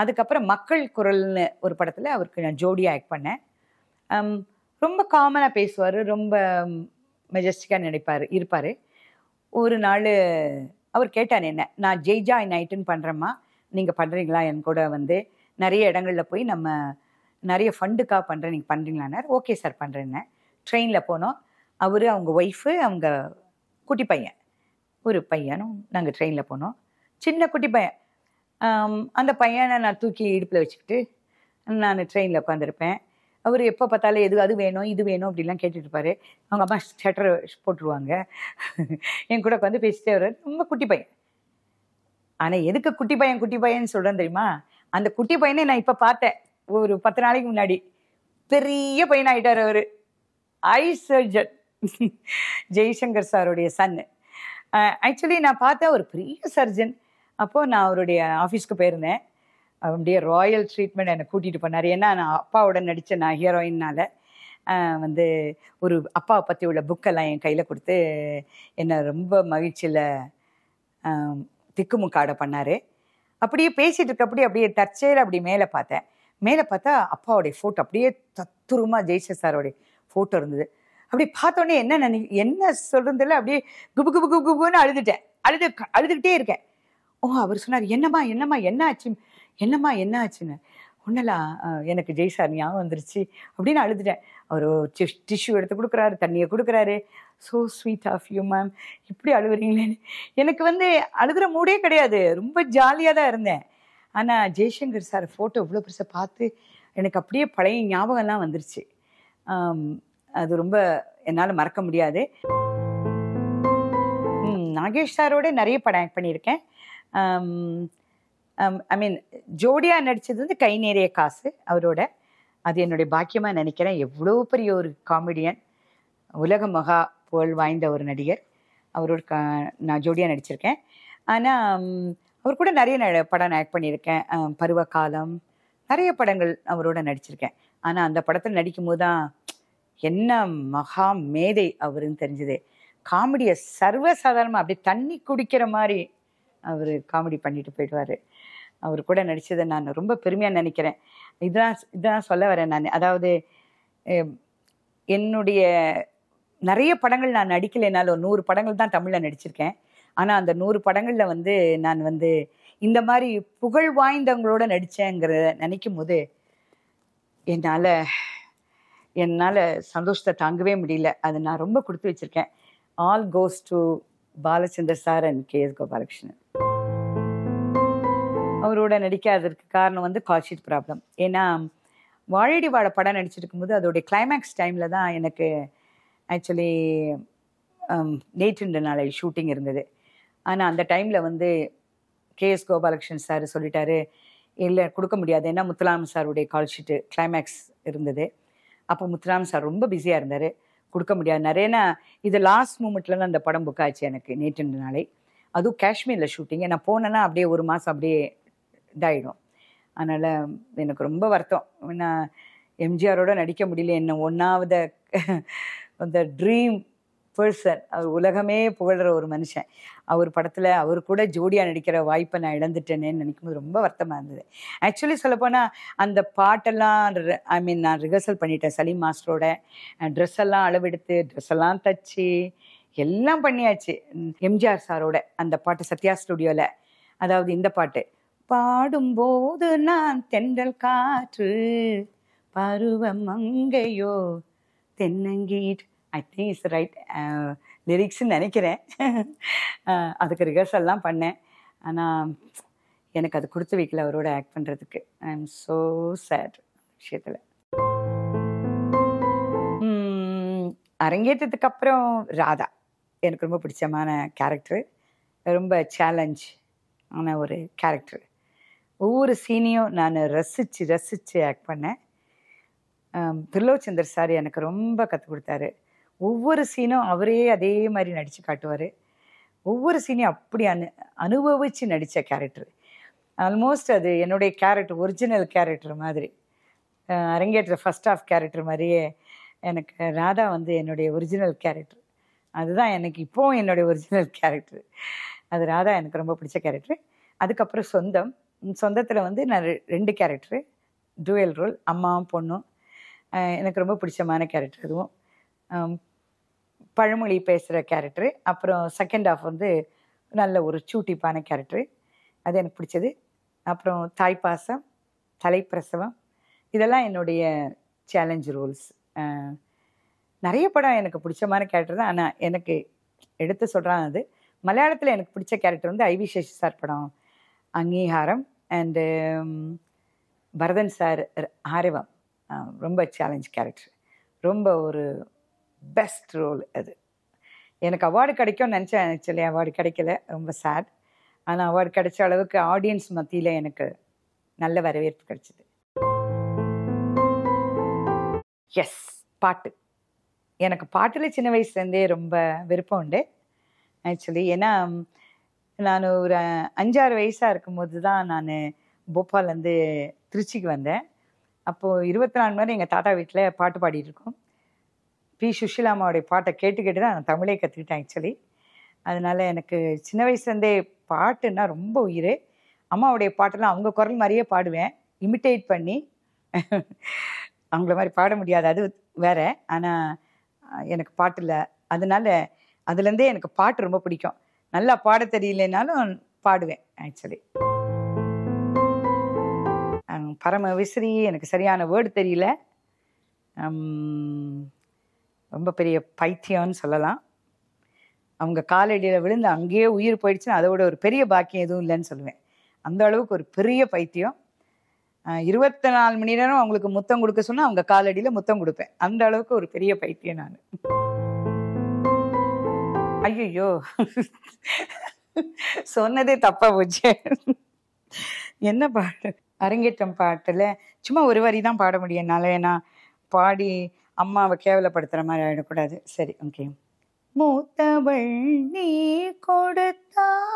அதுக்கப்புறம் மக்கள் குரல்னு ஒரு படத்தில் அவருக்கு நான் ஜோடியாக ஆக்ட் பண்ணேன் ரொம்ப காமனாக பேசுவார் ரொம்ப மெஜஸ்டிக்காக நினைப்பார் இருப்பார் ஒரு நாள் அவர் கேட்டார் என்ன நான் ஜெய்ஜா நைட்டுன்னு பண்ணுறேம்மா நீங்கள் பண்ணுறீங்களா என் கூட வந்து நிறைய இடங்களில் போய் நம்ம நிறைய ஃபண்டுக்காக பண்ணுறேன் நீங்கள் பண்ணுறீங்களானார் ஓகே சார் பண்ணுறேன்னு ட்ரெயினில் போனோம் அவர் அவங்க ஒய்ஃபு அவங்க குட்டி பையன் ஒரு பையனும் நாங்கள் ட்ரெயினில் போனோம் சின்ன குட்டி பையன் அந்த பையனை நான் தூக்கி இடுப்பில் வச்சுக்கிட்டு நான் ட்ரெயினில் உட்காந்துருப்பேன் அவர் எப்போ பார்த்தாலும் எது அது வேணும் இது வேணும் அப்படிலாம் இருப்பார் அவங்க அம்மா ஷட்டர் போட்டுருவாங்க என் கூட உட்காந்து பேசிட்டே வருவார் ரொம்ப குட்டி பையன் ஆனால் எதுக்கு குட்டி பையன் குட்டி பையன் சொல்கிறேன் தெரியுமா அந்த குட்டி பையனை நான் இப்போ பார்த்தேன் ஒரு பத்து நாளைக்கு முன்னாடி பெரிய பையன் ஆகிட்டார் அவர் ஐ சர்ஜன் ஜெய்சங்கர் சாருடைய சன்னு ஆக்சுவலி நான் பார்த்தா ஒரு பெரிய சர்ஜன் அப்போது நான் அவருடைய ஆஃபீஸ்க்கு போயிருந்தேன் அவருடைய ராயல் ட்ரீட்மெண்ட் என்னை கூட்டிகிட்டு போனார் ஏன்னா நான் அப்பாவோட நடித்த நான் ஹீரோயின்னால் வந்து ஒரு அப்பாவை பற்றி உள்ள புக்கெல்லாம் என் கையில் கொடுத்து என்னை ரொம்ப மகிழ்ச்சியில் திக்குமுக்காடை பண்ணார் அப்படியே பேசிகிட்டு இருக்க அப்படியே அப்படியே தற்செயல் அப்படி மேலே பார்த்தேன் மேலே பார்த்தா அப்பாவுடைய ஃபோட்டோ அப்படியே தத்துருமா ஜெய்சர் சாரோடைய ஃபோட்டோ இருந்தது அப்படி பார்த்தோன்னே என்ன நினை என்ன சொல்றதில்ல அப்படியே குபு குபு குபு குபுன்னு அழுதுட்டேன் அழுது அழுதுகிட்டே இருக்கேன் ஓ அவர் சொன்னார் என்னம்மா என்னம்மா என்ன ஆச்சு என்னம்மா என்ன ஆச்சுன்னு ஒன்னெல்லாம் எனக்கு ஜெய் சார் ஞாபகம் வந்துருச்சு அப்படின்னு அழுதுட்டேன் அவர் டிஷ்யூ எடுத்து கொடுக்குறாரு தண்ணியை கொடுக்குறாரு so sweet of you ma'am இப்படி அழுகுறீங்களேன்னு எனக்கு வந்து அழுகிற மூடே கிடையாது ரொம்ப ஜாலியாக தான் இருந்தேன் ஆனால் ஜெய்சங்கர் சார் ஃபோட்டோ இவ்வளோ பெருசாக பார்த்து எனக்கு அப்படியே பழைய ஞாபகம்லாம் வந்துருச்சு அது ரொம்ப என்னால் மறக்க முடியாது நாகேஷ் சாரோட நிறைய படம் ஆக்ட் பண்ணியிருக்கேன் ஐ மீன் ஜோடியாக நடித்தது வந்து கை நேரிய காசு அவரோட அது என்னுடைய பாக்கியமாக நினைக்கிறேன் எவ்வளோ பெரிய ஒரு காமெடியன் உலக மகா புகழ் வாய்ந்த ஒரு நடிகர் அவரோட க நான் ஜோடியாக நடிச்சிருக்கேன் ஆனால் அவர் கூட நிறைய படம் நான் ஆக்ட் பண்ணியிருக்கேன் பருவ காலம் நிறைய படங்கள் அவரோட நடிச்சிருக்கேன் ஆனால் அந்த படத்தில் நடிக்கும் போது தான் என்ன மகா மேதை அவருன்னு தெரிஞ்சது காமெடியை சர்வசாதாரணமாக அப்படி தண்ணி குடிக்கிற மாதிரி அவர் காமெடி பண்ணிட்டு போயிடுவார் அவர் கூட நடித்ததை நான் ரொம்ப பெருமையாக நினைக்கிறேன் இதுதான் இதுதான் சொல்ல வரேன் நான் அதாவது என்னுடைய நிறைய படங்கள் நான் நடிக்கலைனாலும் நூறு படங்கள் தான் தமிழில் நடிச்சிருக்கேன் ஆனால் அந்த நூறு படங்களில் வந்து நான் வந்து இந்த மாதிரி புகழ் வாய்ந்தவங்களோட நடித்தேங்கிறத நினைக்கும் போது என்னால் என்னால் சந்தோஷத்தை தாங்கவே முடியல அது நான் ரொம்ப கொடுத்து வச்சுருக்கேன் all goes to Balachander sir and K S Gopalakrishnan அவரோட நடிக்காததுக்கு காரணம் வந்து கால்ஷீட் ப்ராப்ளம் ஏன்னா வாழடி வாழ படம் நடிச்சிருக்கும் போது அதோடைய கிளைமேக்ஸ் டைமில் தான் எனக்கு ஆக்சுவலி um, நேற்று நாளை ஷூட்டிங் இருந்தது ஆனால் அந்த டைமில் வந்து கே எஸ் கோபாலகிருஷ்ணன் சார் சொல்லிட்டாரு இல்லை கொடுக்க முடியாது ஏன்னா முத்துலாம் சாருடைய கால்ஷீட்டு கிளைமேக்ஸ் இருந்தது அப்போ முத்துராம் சார் ரொம்ப பிஸியாக இருந்தார் கொடுக்க முடியாது நிறையனா இது லாஸ்ட் மூமெண்ட்ல அந்த படம் புக் ஆச்சு எனக்கு நேற்று நாளை அதுவும் காஷ்மீரில் ஷூட்டிங் நான் போனேன்னா அப்படியே ஒரு மாதம் அப்படியே இதாகிடும் அதனால் எனக்கு ரொம்ப வருத்தம் நான் எம்ஜிஆரோட நடிக்க முடியல என்ன ஒன்றாவது அந்த ட்ரீம் பர்சன் அவர் உலகமே புகழ்கிற ஒரு மனுஷன் அவர் படத்தில் அவர் கூட ஜோடியாக நடிக்கிற வாய்ப்பை நான் இழந்துட்டேனேன்னு நினைக்கும்போது ரொம்ப வருத்தமாக இருந்தது ஆக்சுவலி சொல்லப்போனால் அந்த பாட்டெல்லாம் ஐ மீன் நான் ரிஹர்சல் பண்ணிட்டேன் சலீம் மாஸ்டரோட ட்ரெஸ் எல்லாம் அளவெடுத்து ட்ரெஸ் எல்லாம் தச்சு எல்லாம் பண்ணியாச்சு எம்ஜிஆர் சாரோட அந்த பாட்டு சத்யா ஸ்டுடியோவில் அதாவது இந்த பாட்டு பாடும்போது நான் தென்றல் காற்று பருவம் அங்கேயோ தென்னங்கீட் ஐ திங்க் இட்ஸ் ரைட் லிரிக்ஸ்ன்னு நினைக்கிறேன் [laughs] uh, அதுக்கு ரிஹர்சல்லாம் பண்ணேன் ஆனால் எனக்கு அது கொடுத்து வைக்கல அவரோட ஆக்ட் பண்ணுறதுக்கு ஐ எம் ஸோ சேட் விஷயத்தில் அரங்கேற்றத்துக்கு அப்புறம் ராதா எனக்கு ரொம்ப பிடிச்சமான கேரக்டர் ரொம்ப சேலஞ்ச் ஆன ஒரு கேரக்டர் ஒவ்வொரு சீனையும் நான் ரசித்து ரசித்து ஆக்ட் பண்ணேன் um, திருலோச்சந்தர் சார் எனக்கு ரொம்ப கற்றுக் கொடுத்தாரு ஒவ்வொரு சீனும் அவரே அதே மாதிரி நடித்து காட்டுவார் ஒவ்வொரு சீனையும் அப்படி அனு அனுபவித்து நடித்த கேரக்டர் ஆல்மோஸ்ட் அது என்னுடைய கேரக்டர் ஒரிஜினல் கேரக்டர் மாதிரி அரங்கேற்ற ஃபஸ்ட் ஆஃப் கேரக்டர் மாதிரியே எனக்கு ராதா வந்து என்னுடைய ஒரிஜினல் கேரக்டர் அதுதான் எனக்கு இப்போவும் என்னுடைய ஒரிஜினல் கேரக்டர் அது ராதா எனக்கு ரொம்ப பிடிச்ச கேரக்டர் அதுக்கப்புறம் சொந்தம் சொந்தத்தில் வந்து நான் ரெண்டு கேரக்டரு டுவெல் ரோல் அம்மாவும் பொண்ணும் எனக்கு ரொம்ப பிடிச்சமான கேரக்டர் அதுவும் பழமொழி பேசுகிற கேரக்டரு அப்புறம் செகண்ட் ஆஃப் வந்து நல்ல ஒரு சூட்டிப்பான கேரக்டரு அது எனக்கு பிடிச்சது அப்புறம் தாய்ப்பாசம் தலைப்பிரசவம் இதெல்லாம் என்னுடைய சேலஞ்ச் ரோல்ஸ் நிறைய படம் எனக்கு பிடிச்சமான கேரக்டர் தான் ஆனால் எனக்கு எடுத்து சொல்கிறான் அது மலையாளத்தில் எனக்கு பிடிச்ச கேரக்டர் வந்து ஐவி சசி சார் படம் அங்கீகாரம் அண்டு பரதன் சார் ஆரவம் ரொம்ப சேலஞ்ச் கேரக்டர் ரொம்ப ஒரு பெஸ்ட் ரோல் அது எனக்கு அவார்டு கிடைக்கும்னு நினச்சேன் ஆக்சுவலி அவார்டு கிடைக்கல ரொம்ப சேட் ஆனால் அவார்டு கிடைச்ச அளவுக்கு ஆடியன்ஸ் மத்தியில் எனக்கு நல்ல வரவேற்பு கிடைச்சிது எஸ் பாட்டு எனக்கு பாட்டில் சின்ன வயசுலேருந்தே ரொம்ப விருப்பம் உண்டு ஆக்சுவலி ஏன்னா நான் ஒரு அஞ்சாறு வயசாக இருக்கும்போது தான் நான் போபால்லேருந்து திருச்சிக்கு வந்தேன் அப்போது இருபத்தி நாலு மணி எங்கள் தாத்தா வீட்டில் பாட்டு பாடிட்டுருக்கோம் இருக்கோம் பி அம்மாவுடைய பாட்டை கேட்டு கேட்டு தான் நான் தமிழே கற்றுக்கிட்டேன் ஆக்சுவலி அதனால் எனக்கு சின்ன வயசுலேருந்தே பாட்டுன்னா ரொம்ப உயிர் அம்மாவுடைய பாட்டெல்லாம் அவங்க குரல் மாதிரியே பாடுவேன் இமிட்டேட் பண்ணி அவங்கள மாதிரி பாட முடியாது அது வேற ஆனால் எனக்கு பாட்டு இல்லை அதனால் அதுலேருந்தே எனக்கு பாட்டு ரொம்ப பிடிக்கும் நல்லா பாட தெரியலனாலும் பாடுவேன் ஆக்சுவலி பரம விசிறி எனக்கு சரியான வேர்டு தெரியல ரொம்ப பெரிய பைத்தியம்னு சொல்லலாம் அவங்க காலடியில் விழுந்து அங்கேயே உயிர் போயிடுச்சுன்னா அதோட ஒரு பெரிய பாக்கியம் எதுவும் இல்லைன்னு சொல்லுவேன் அந்த அளவுக்கு ஒரு பெரிய பைத்தியம் இருபத்தி நாலு மணி நேரம் அவங்களுக்கு முத்தம் கொடுக்க சொன்னால் அவங்க காலடியில் முத்தம் கொடுப்பேன் அந்த அளவுக்கு ஒரு பெரிய பைத்தியம் நான் ஐயோ சொன்னதே தப்பா போச்சு என்ன பாட்டு அரங்கேற்றம் பாட்டில் சும்மா ஒரு வரி தான் பாட முடியும் என்னால் ஏன்னா பாடி அம்மாவை கேவலப்படுத்துற மாதிரி ஆயிடக்கூடாது சரி ஓகே மூத்தவள் நீ கொடுத்தாய்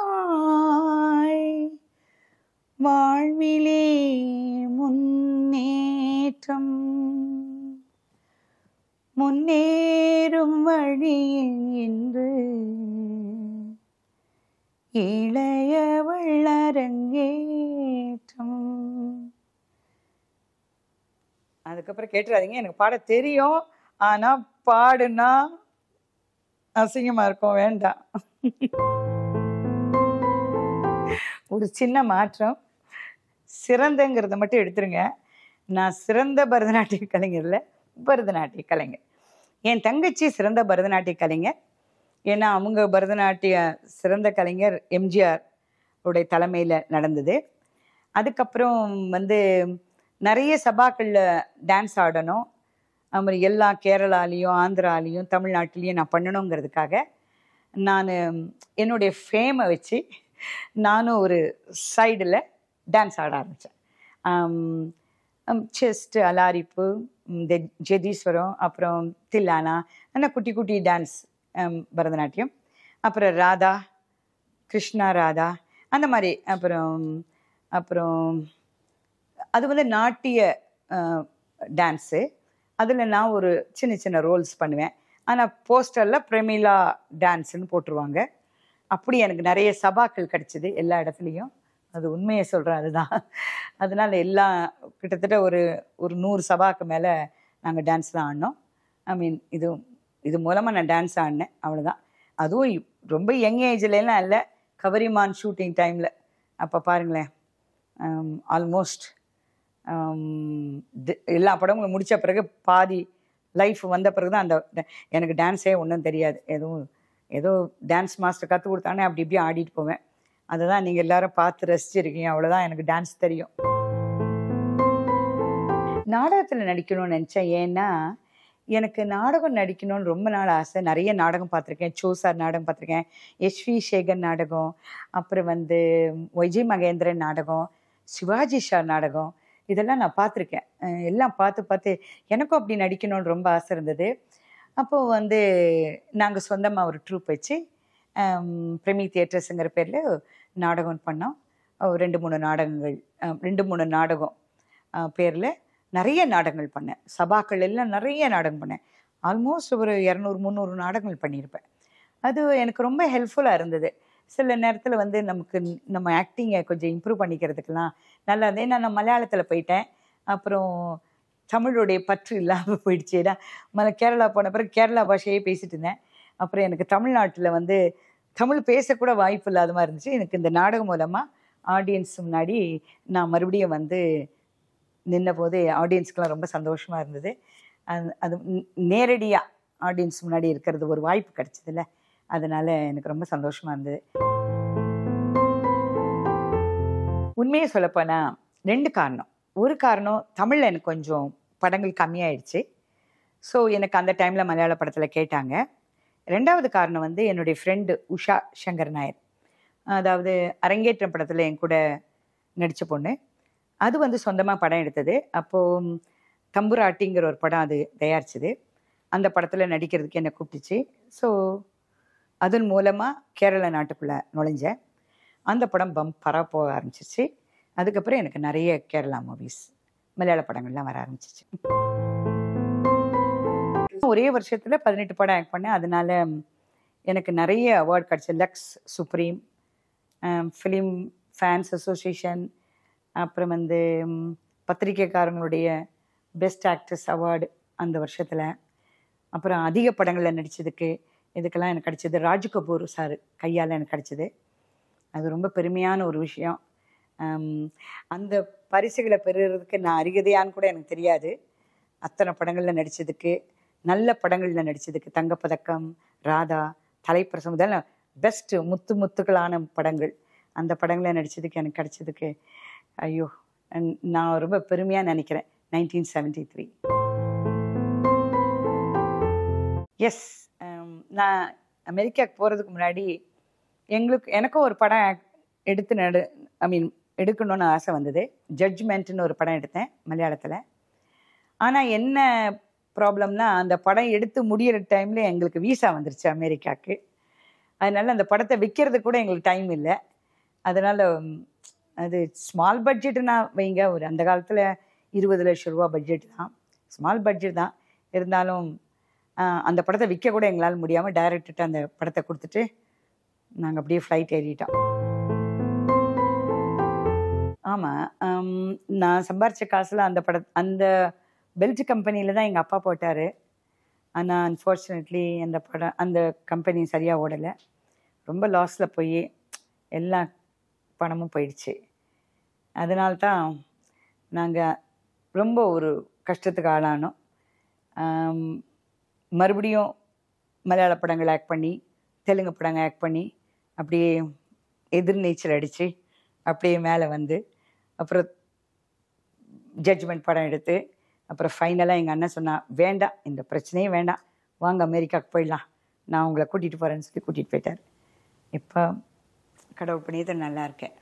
வாழ்விலே முன்னேற்றம் முன்னேறும் வழி என்று இளையவள் அரங்கேற்றம் அதுக்கப்புறம் கேட்டுறாதீங்க எனக்கு பாட தெரியும் ஆனால் பாடுனா அசிங்கமாக இருக்கும் வேண்டாம் ஒரு சின்ன மாற்றம் சிறந்தங்கிறத மட்டும் எடுத்துருங்க நான் சிறந்த பரதநாட்டிய கலைஞரில் பரதநாட்டிய கலைஞர் என் தங்கச்சி சிறந்த பரதநாட்டிய கலைஞர் ஏன்னா அவங்க பரதநாட்டிய சிறந்த கலைஞர் எம்ஜிஆர் உடைய தலைமையில் நடந்தது அதுக்கப்புறம் வந்து நிறைய சபாக்களில் டான்ஸ் ஆடணும் மாதிரி எல்லா கேரளாலேயும் ஆந்திராலேயும் தமிழ்நாட்டிலையும் நான் பண்ணணுங்கிறதுக்காக நான் என்னுடைய ஃபேமை வச்சு நானும் ஒரு சைடில் டான்ஸ் ஆட ஆரம்பித்தேன் செஸ்ட் அலாரிப்பு இந்த ஜெதீஸ்வரம் அப்புறம் தில்லானா ஆனால் குட்டி குட்டி டான்ஸ் பரதநாட்டியம் அப்புறம் ராதா கிருஷ்ணா ராதா அந்த மாதிரி அப்புறம் அப்புறம் அது வந்து நாட்டிய டான்ஸு அதில் நான் ஒரு சின்ன சின்ன ரோல்ஸ் பண்ணுவேன் ஆனால் போஸ்டரில் பிரமிளா டான்ஸுன்னு போட்டுருவாங்க அப்படி எனக்கு நிறைய சபாக்கள் கிடச்சிது எல்லா இடத்துலையும் அது உண்மையை சொல்கிறேன் அதுதான் அதனால் எல்லா கிட்டத்தட்ட ஒரு ஒரு நூறு சபாக்கு மேலே நாங்கள் டான்ஸ்லாம் ஆடினோம் ஐ மீன் இது இது மூலமாக நான் டான்ஸ் ஆடினேன் அவ்வளோதான் அதுவும் ரொம்ப யங் ஏஜ்லாம் இல்லை கவரிமான் ஷூட்டிங் டைமில் அப்போ பாருங்களேன் ஆல்மோஸ்ட் எல்லா படங்களும் முடித்த பிறகு பாதி லைஃப் வந்த பிறகு தான் அந்த எனக்கு டான்ஸே ஒன்றும் தெரியாது எதுவும் ஏதோ டான்ஸ் மாஸ்டர் கற்றுக் கொடுத்தானே அப்படி இப்படி ஆடிட்டு போவேன் அதுதான் நீங்கள் எல்லாரும் பார்த்து ரசிச்சிருக்கீங்க அவ்வளோதான் எனக்கு டான்ஸ் தெரியும் நாடகத்தில் நடிக்கணும்னு நினச்சேன் ஏன்னா எனக்கு நாடகம் நடிக்கணும்னு ரொம்ப நாள் ஆசை நிறைய நாடகம் பார்த்துருக்கேன் சூசார் சார் நாடகம் பார்த்துருக்கேன் எஸ்வி சேகர் நாடகம் அப்புறம் வந்து ஒய்ஜி மகேந்திரன் நாடகம் சிவாஜி ஷார் நாடகம் இதெல்லாம் நான் பார்த்துருக்கேன் எல்லாம் பார்த்து பார்த்து எனக்கும் அப்படி நடிக்கணும்னு ரொம்ப ஆசை இருந்தது அப்போது வந்து நாங்கள் சொந்தமாக ஒரு ட்ரூப் வச்சு பிரமி தியேட்டர்ஸுங்கிற பேரில் நாடகம் பண்ணோம் ரெண்டு மூணு நாடகங்கள் ரெண்டு மூணு நாடகம் பேரில் நிறைய நாடகங்கள் பண்ணேன் சபாக்கள் எல்லாம் நிறைய நாடகம் பண்ணேன் ஆல்மோஸ்ட் ஒரு இரநூறு முந்நூறு நாடகங்கள் பண்ணியிருப்பேன் அது எனக்கு ரொம்ப ஹெல்ப்ஃபுல்லாக இருந்தது சில நேரத்தில் வந்து நமக்கு நம்ம ஆக்டிங்கை கொஞ்சம் இம்ப்ரூவ் பண்ணிக்கிறதுக்கெலாம் நல்லா இருந்தது நான் மலையாளத்தில் போயிட்டேன் அப்புறம் தமிழுடைய பற்று இல்லாமல் [laughs] போயிடுச்சு ஏன்னா மலை கேரளா போன பிறகு கேரளா பாஷையே பேசிட்டு இருந்தேன் அப்புறம் எனக்கு தமிழ்நாட்டில் வந்து தமிழ் பேசக்கூட வாய்ப்பு இல்லாத மாதிரி இருந்துச்சு எனக்கு இந்த நாடகம் மூலமாக ஆடியன்ஸ் முன்னாடி நான் மறுபடியும் வந்து நின்ன போது ஆடியன்ஸ்க்கெலாம் ரொம்ப சந்தோஷமாக இருந்தது அது அது நேரடியாக ஆடியன்ஸ் முன்னாடி இருக்கிறது ஒரு வாய்ப்பு கிடச்சதில்லை அதனால் எனக்கு ரொம்ப சந்தோஷமாக இருந்தது உண்மையை சொல்லப்போனால் ரெண்டு காரணம் ஒரு காரணம் தமிழில் எனக்கு கொஞ்சம் படங்கள் கம்மியாயிடுச்சு ஸோ எனக்கு அந்த டைமில் மலையாள படத்தில் கேட்டாங்க ரெண்டாவது காரணம் வந்து என்னுடைய ஃப்ரெண்டு உஷா சங்கர் நாயர் அதாவது அரங்கேற்றம் படத்தில் என் கூட நடித்த பொண்ணு அது வந்து சொந்தமாக படம் எடுத்தது அப்போது தம்புராட்டிங்கிற ஒரு படம் அது தயாரிச்சது அந்த படத்தில் நடிக்கிறதுக்கு என்னை கூப்பிட்டுச்சு ஸோ அதன் மூலமாக கேரள நாட்டுக்குள்ளே நுழைஞ்சேன் அந்த படம் பம் பரா போக ஆரம்பிச்சிச்சு அதுக்கப்புறம் எனக்கு நிறைய கேரளா மூவிஸ் மலையாள படங்கள்லாம் வர ஆரம்பிச்சிச்சு ஒரே வருஷத்தில் பதினெட்டு படம் ஆக்ட் பண்ணேன் அதனால் எனக்கு நிறைய அவார்ட் கிடச்சி Lux supreme film fans association அப்புறம் வந்து பத்திரிகைக்காரங்களுடைய பெஸ்ட் ஆக்ட்ரஸ் அவார்டு அந்த வருஷத்தில் அப்புறம் அதிக படங்களில் நடித்ததுக்கு இதுக்கெல்லாம் எனக்கு கிடச்சிது ராஜ் கபூர் சார் கையால் எனக்கு கிடச்சிது அது ரொம்ப பெருமையான ஒரு விஷயம் அந்த பரிசுகளை பெறுறதுக்கு நான் அருகதையான்னு கூட எனக்கு தெரியாது அத்தனை படங்களில் நடித்ததுக்கு நல்ல படங்களில் நடித்ததுக்கு தங்கப்பதக்கம் ராதா தலைப்பிரசம் இதெல்லாம் பெஸ்ட்டு முத்து முத்துக்களான படங்கள் அந்த படங்களில் நடித்ததுக்கு எனக்கு கிடச்சதுக்கு ஐயோ நான் ரொம்ப பெருமையாக நினைக்கிறேன் நைன்டீன் செவன்டி த்ரீ எஸ் நான் அமெரிக்காவுக்கு போகிறதுக்கு முன்னாடி எங்களுக்கு எனக்கும் ஒரு படம் எடுத்து நடு ஐ மீன் எடுக்கணும்னு ஆசை வந்தது ஜட்ஜ்மெண்ட்னு ஒரு படம் எடுத்தேன் மலையாளத்தில் ஆனால் என்ன ப்ராப்ளம்னா அந்த படம் எடுத்து முடிகிற டைமில் எங்களுக்கு வீசா வந்துருச்சு அமெரிக்காவுக்கு அதனால் அந்த படத்தை விற்கிறது கூட எங்களுக்கு டைம் இல்லை அதனால் அது ஸ்மால் பட்ஜெட்டுனா வைங்க ஒரு அந்த காலத்தில் இருபது லட்ச ரூபா பட்ஜெட் தான் ஸ்மால் பட்ஜெட் தான் இருந்தாலும் அந்த படத்தை விற்க கூட எங்களால் முடியாமல் டைரக்டர்கிட்ட அந்த படத்தை கொடுத்துட்டு நாங்கள் அப்படியே ஃப்ளைட் ஏறிட்டோம் ஆமாம் நான் சம்பாரித்த காசில் அந்த பட அந்த பெல்ட் கம்பெனியில் தான் எங்கள் அப்பா போட்டார் ஆனால் அன்ஃபார்ச்சுனேட்லி அந்த படம் அந்த கம்பெனி சரியாக ஓடலை ரொம்ப லாஸில் போய் எல்லா பணமும் போயிடுச்சு அதனால்தான் நாங்கள் ரொம்ப ஒரு கஷ்டத்துக்கு ஆளானோம் மறுபடியும் மலையாள படங்கள் ஆக்ட் பண்ணி தெலுங்கு படங்கள் ஆக்ட் பண்ணி அப்படியே எதிர்நீச்சல் அடித்து அப்படியே மேலே வந்து அப்புறம் ஜட்ஜ்மெண்ட் படம் எடுத்து அப்புறம் ஃபைனலாக எங்கள் அண்ணன் சொன்னால் வேண்டாம் இந்த பிரச்சனையும் வேண்டாம் வாங்க அமெரிக்காவுக்கு போயிடலாம் நான் உங்களை கூட்டிகிட்டு போகிறேன்னு சொல்லி கூட்டிகிட்டு போயிட்டார் இப்போ கடவுள் பண்ணியது நல்லா இருக்கேன்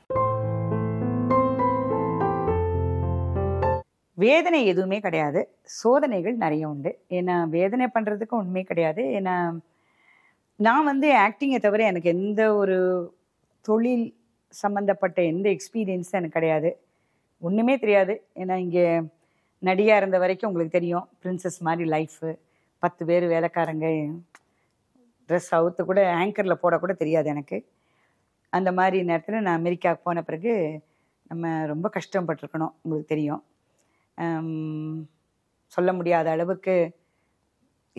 வேதனை எதுவுமே கிடையாது சோதனைகள் நிறைய உண்டு ஏன்னா வேதனை பண்ணுறதுக்கு ஒன்றுமே கிடையாது ஏன்னா நான் வந்து ஆக்டிங்கை தவிர எனக்கு எந்த ஒரு தொழில் சம்மந்தப்பட்ட எந்த எக்ஸ்பீரியன்ஸும் எனக்கு கிடையாது ஒன்றுமே தெரியாது ஏன்னா இங்கே நடிகாக இருந்த வரைக்கும் உங்களுக்கு தெரியும் பிரின்சஸ் மாதிரி லைஃபு பத்து பேர் வேலைக்காரங்க ட்ரெஸ் அவுத்து கூட ஆங்கரில் போடக்கூட தெரியாது எனக்கு அந்த மாதிரி நேரத்தில் நான் அமெரிக்காவுக்கு போன பிறகு நம்ம ரொம்ப கஷ்டப்பட்டிருக்கணும் உங்களுக்கு தெரியும் சொல்ல முடியாத அளவுக்கு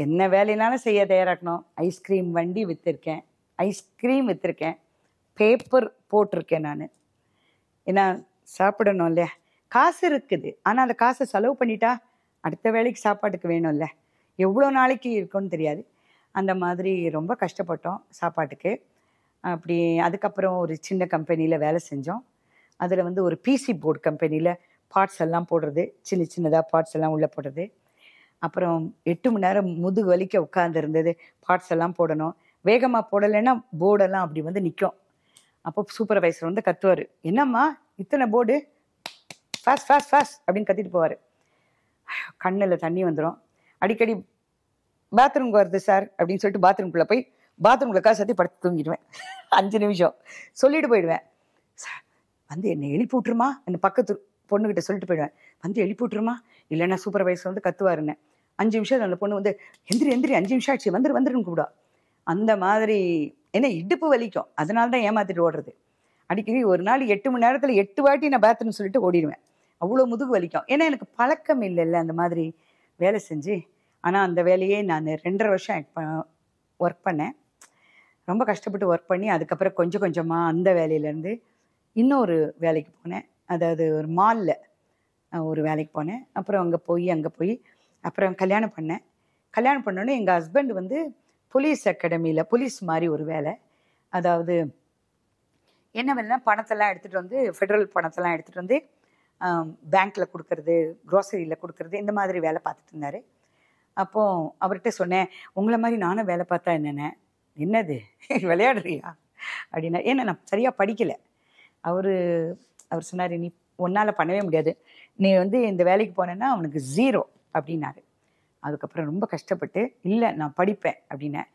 என்ன வேலைனாலும் செய்ய தயாராக்கணும் ஐஸ்கிரீம் வண்டி விற்றுருக்கேன் ஐஸ்கிரீம் விற்றுருக்கேன் பேப்பர் போட்டிருக்கேன் நான் ஏன்னா சாப்பிடணும் இல்லையா காசு இருக்குது ஆனால் அந்த காசை செலவு பண்ணிட்டா அடுத்த வேலைக்கு சாப்பாட்டுக்கு வேணும்ல எவ்வளோ நாளைக்கு இருக்கும்னு தெரியாது அந்த மாதிரி ரொம்ப கஷ்டப்பட்டோம் சாப்பாட்டுக்கு அப்படி அதுக்கப்புறம் ஒரு சின்ன கம்பெனியில் வேலை செஞ்சோம் அதில் வந்து ஒரு பிசி போர்டு கம்பெனியில் பார்ட்ஸ் எல்லாம் போடுறது சின்ன சின்னதாக பார்ட்ஸ் எல்லாம் உள்ளே போடுறது அப்புறம் எட்டு மணி நேரம் முதுகு வலிக்க உட்காந்துருந்தது பார்ட்ஸ் எல்லாம் போடணும் வேகமாக போடலைன்னா போர்டெல்லாம் அப்படி வந்து நிற்கும் அப்போ சூப்பர்வைசர் வந்து கத்துவார் என்னம்மா இத்தனை போர்டு ஃபாஸ்ட் ஃபாஸ்ட் ஃபாஸ்ட் அப்படின்னு கத்திட்டு போவார் கண்ணில் தண்ணி வந்துடும் அடிக்கடி பாத்ரூம்க்கு வருது சார் அப்படின்னு சொல்லிட்டு பாத்ரூம்குள்ளே போய் பாத்ரூம்குள்ள காசு சத்தி படுத்து தூங்கிடுவேன் அஞ்சு நிமிஷம் சொல்லிட்டு போயிடுவேன் சார் வந்து என்னை எழுப்பி விட்டுருமா அந்த பக்கத்து பொண்ணுக்கிட்ட சொல்லிட்டு போயிடுவேன் வந்து எழுப்பி விட்டுருமா இல்லைன்னா சூப்பர்வைசர் வந்து கத்துவாருன்னு அஞ்சு நிமிஷம் அந்த பொண்ணு வந்து எந்திரி எந்திரி அஞ்சு நிமிஷம் ஆச்சு வந்துரு வந்துருன்னு கூப்பிடா அந்த மாதிரி ஏன்னா இடுப்பு வலிக்கும் அதனால தான் ஏமாத்திட்டு ஓடுறது அடிக்கடி ஒரு நாள் எட்டு மணி நேரத்தில் எட்டு வாட்டி நான் பேத்ரூம் சொல்லிட்டு ஓடிடுவேன் அவ்வளோ முதுகு வலிக்கும் ஏன்னா எனக்கு பழக்கம் இல்லைல்ல அந்த மாதிரி வேலை செஞ்சு ஆனால் அந்த வேலையே நான் ரெண்டரை வருஷம் ஒர்க் பண்ணேன் ரொம்ப கஷ்டப்பட்டு ஒர்க் பண்ணி அதுக்கப்புறம் கொஞ்சம் கொஞ்சமாக அந்த வேலையிலேருந்து இன்னொரு வேலைக்கு போனேன் அதாவது ஒரு மாலில் ஒரு வேலைக்கு போனேன் அப்புறம் அங்கே போய் அங்கே போய் அப்புறம் கல்யாணம் பண்ணேன் கல்யாணம் பண்ணோன்னே எங்கள் ஹஸ்பண்ட் வந்து போலீஸ் அகாடமியில் போலீஸ் மாதிரி ஒரு வேலை அதாவது என்ன வேலைனா பணத்தெல்லாம் எடுத்துகிட்டு வந்து ஃபெடரல் பணத்தெல்லாம் எடுத்துகிட்டு வந்து பேங்க்கில் கொடுக்கறது க்ரோசரியில் கொடுக்கறது இந்த மாதிரி வேலை பார்த்துட்டு இருந்தார் அப்போ அவர்கிட்ட சொன்னேன் உங்களை மாதிரி நானும் வேலை பார்த்தா என்னென்ன என்னது விளையாடுறியா அப்படின்னா ஏன்னா நான் சரியாக படிக்கலை அவர் அவர் சொன்னார் நீ ஒன்னால் பண்ணவே முடியாது நீ வந்து இந்த வேலைக்கு போனேன்னா அவனுக்கு ஜீரோ அப்படின்னாரு அதுக்கப்புறம் ரொம்ப கஷ்டப்பட்டு இல்லை நான் படிப்பேன் அப்படின்னேன்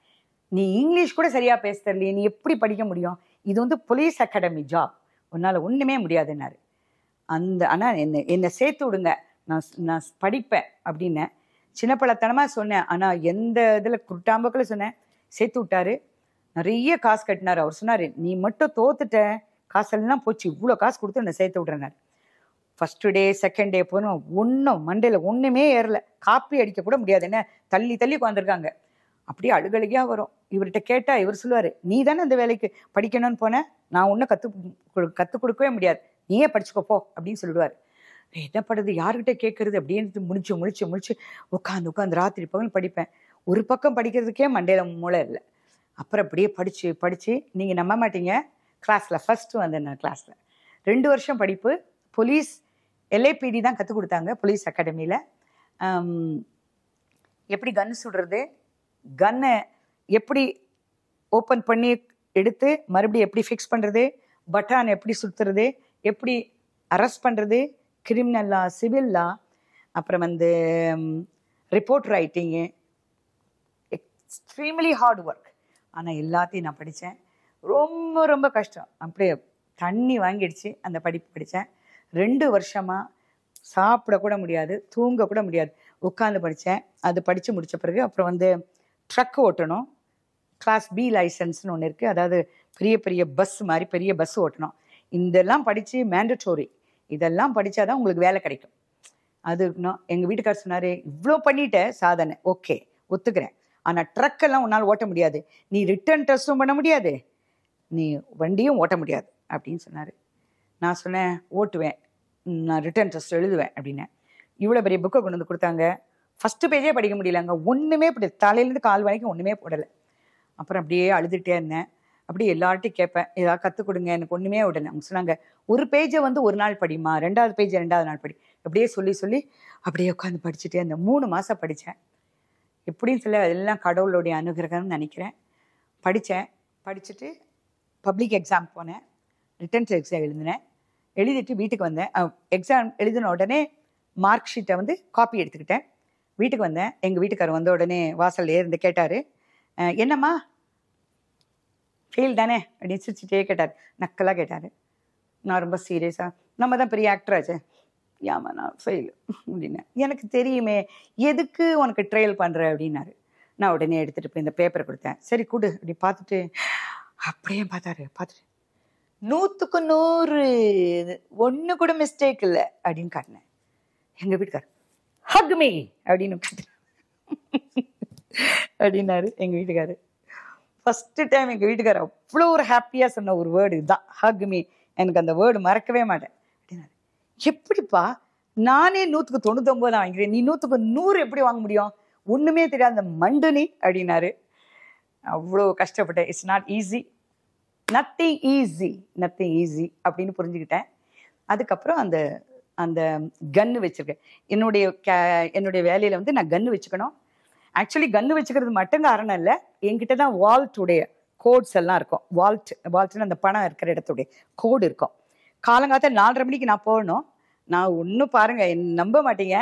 நீ இங்கிலீஷ் கூட சரியாக பேச தரலையே நீ எப்படி படிக்க முடியும் இது வந்து போலீஸ் அகாடமி ஜாப் உன்னால் ஒன்றுமே முடியாதுன்னாரு அந்த ஆனால் என்னை என்னை சேர்த்து விடுங்க நான் நான் படிப்பேன் அப்படின்னேன் சின்ன பழத்தனமாக சொன்னேன் ஆனால் எந்த இதில் குருட்டாம்பக்கில் சொன்னேன் சேர்த்து விட்டாரு நிறைய காசு கட்டினார் அவர் சொன்னார் நீ மட்டும் தோத்துட்ட காசெல்லாம் போச்சு இவ்வளோ காசு கொடுத்து என்னை சேர்த்து விட்றேனார் ஃபஸ்ட்டு டே செகண்ட் டே போனோம் ஒன்றும் மண்டையில் ஒன்றுமே ஏறல காப்பி அடிக்க கூட முடியாது என்ன தள்ளி தள்ளி உட்காந்துருக்காங்க அப்படியே அழுகழுகியாக வரும் இவர்கிட்ட கேட்டால் இவர் சொல்லுவார் நீ தானே அந்த வேலைக்கு படிக்கணும்னு போனேன் நான் ஒன்றும் கற்று கற்றுக் கொடுக்கவே முடியாது நீயே படிச்சுக்கோ போ அப்படின்னு சொல்லிடுவார் என்ன பண்ணுறது யார்கிட்ட கேட்குறது அப்படின்னு முடிச்சு முடிச்சு முடிச்சு உட்காந்து உட்காந்து ராத்திரி பகல் படிப்பேன் ஒரு பக்கம் படிக்கிறதுக்கே மண்டையில் மூளை இல்லை அப்புறம் அப்படியே படித்து படித்து நீங்கள் நம்ப மாட்டீங்க கிளாஸில் ஃபஸ்ட்டு வந்தேன் நான் கிளாஸில் ரெண்டு வருஷம் படிப்பு போலீஸ் எல்ஏபிடி தான் கற்றுக் கொடுத்தாங்க போலீஸ் அகாடமியில் எப்படி கன் சுடுறது கன்னை எப்படி ஓப்பன் பண்ணி எடுத்து மறுபடியும் எப்படி ஃபிக்ஸ் பண்ணுறது பட்டான் எப்படி சுற்றுறது எப்படி அரெஸ்ட் பண்ணுறது கிரிமினல் லா சிவில் லா அப்புறம் வந்து ரிப்போர்ட் ரைட்டிங்கு எக்ஸ்ட்ரீம்லி ஹார்ட் ஒர்க் ஆனால் எல்லாத்தையும் நான் படித்தேன் ரொம்ப ரொம்ப கஷ்டம் அப்படியே தண்ணி வாங்கிடுச்சு அந்த படிப்பு படித்தேன் ரெண்டு வருஷமாக சாப்பிடக்கூட முடியாது தூங்கக்கூட முடியாது உட்காந்து படித்தேன் அது படித்து முடித்த பிறகு அப்புறம் வந்து ட்ரக் ஓட்டணும் கிளாஸ் பி லைசன்ஸ்னு ஒன்று இருக்குது அதாவது பெரிய பெரிய பஸ் மாதிரி பெரிய பஸ் ஓட்டணும் இதெல்லாம் படித்து மேண்டட்டோரி இதெல்லாம் படித்தா தான் உங்களுக்கு வேலை கிடைக்கும் அது எங்கள் வீட்டுக்காரர் சொன்னார் இவ்வளோ பண்ணிட்ட சாதனை ஓகே ஒத்துக்கிறேன் ஆனால் ட்ரக்கெல்லாம் உன்னால் ஓட்ட முடியாது நீ ரிட்டர்ன் டெஸ்ட்டும் பண்ண முடியாது நீ வண்டியும் ஓட்ட முடியாது அப்படின்னு சொன்னார் நான் சொன்னேன் ஓட்டுவேன் நான் ரிட்டர்ன் டெஸ்ட் எழுதுவேன் அப்படின்னேன் இவ்வளோ பெரிய புக்கை கொண்டு வந்து கொடுத்தாங்க ஃபஸ்ட்டு பேஜே படிக்க முடியலங்க ஒன்றுமே இப்படி தலையிலேருந்து கால் வரைக்கும் ஒன்றுமே போடலை அப்புறம் அப்படியே அழுதுகிட்டே இருந்தேன் அப்படியே எல்லார்ட்டையும் கேட்பேன் ஏதாவது கற்றுக் கொடுங்க எனக்கு ஒன்றுமே விடலை அவங்க சொன்னாங்க ஒரு பேஜை வந்து ஒரு நாள் படிமா ரெண்டாவது பேஜ் ரெண்டாவது நாள் படி அப்படியே சொல்லி சொல்லி அப்படியே உட்காந்து படிச்சுட்டே இருந்தேன் மூணு மாதம் படித்தேன் எப்படின்னு சொல்ல அதெல்லாம் கடவுளுடைய அனுகிரகம்னு நினைக்கிறேன் படித்தேன் படிச்சுட்டு பப்ளிக் எக்ஸாம் போனேன் ரிட்டர்ன்ஸ் எக்ஸாம் எழுதினேன் எழுதிட்டு வீட்டுக்கு வந்தேன் எக்ஸாம் எழுதின உடனே மார்க் ஷீட்டை வந்து காப்பி எடுத்துக்கிட்டேன் வீட்டுக்கு வந்தேன் எங்கள் வீட்டுக்காரர் வந்த உடனே வாசலில் இருந்து கேட்டார் என்னம்மா ஃபெயில் தானே அப்படின்னு சிரிச்சுட்டே கேட்டார் நக்கலாக கேட்டார் நான் ரொம்ப சீரியஸாக நம்ம தான் பெரிய ஆக்டராச்சே யாமா நான் ஃபெயில் அப்படின்னு எனக்கு தெரியுமே எதுக்கு உனக்கு ட்ரையல் பண்ணுற அப்படின்னாரு நான் உடனே எடுத்துகிட்டு போய் இந்த பேப்பரை கொடுத்தேன் சரி கொடு அப்படி பார்த்துட்டு அப்படியே பார்த்தாரு பார்த்துட்டு நூற்றுக்கு நூறு ஒன்று கூட மிஸ்டேக் இல்லை அப்படின்னு காட்டினேன் எங்கள் வீட்டுக்கார் ஹக்மி அப்படின்னு அப்படின்னாரு எங்கள் வீட்டுக்காரு ஃபஸ்ட்டு டைம் எங்கள் வீட்டுக்காரர் அவ்வளோ ஒரு ஹாப்பியாக சொன்ன ஒரு வேர்டு இதுதான் ஹக்மி எனக்கு அந்த வேர்டு மறக்கவே மாட்டேன் அப்படின்னாரு எப்படிப்பா நானே நூற்றுக்கு தொண்ணூத்தொம்பது வாங்கிக்கிறேன் நீ நூற்றுக்கு நூறு எப்படி வாங்க முடியும் ஒன்றுமே அந்த மண்டுனி அப்படின்னாரு அவ்வளோ கஷ்டப்பட்டேன் it's not easy nothing easy nothing easy அப்படின்னு புரிஞ்சுக்கிட்டேன் அதுக்கப்புறம் அந்த அந்த கன்று வச்சுருக்கேன் என்னுடைய கே என்னுடைய வேலையில் வந்து நான் கன்று வச்சுக்கணும் ஆக்சுவலி கன்று வச்சுக்கிறது மட்டும் காரணம் இல்லை என்கிட்ட தான் வால்ட்டுடைய கோட்ஸ் எல்லாம் இருக்கும் வால்ட் வால்ட்னு அந்த பணம் இருக்கிற இடத்துடைய கோடு இருக்கும் காலங்காலத்தில் நாலரை மணிக்கு நான் போகணும் நான் ஒன்றும் பாருங்கள் என் நம்ப மாட்டீங்க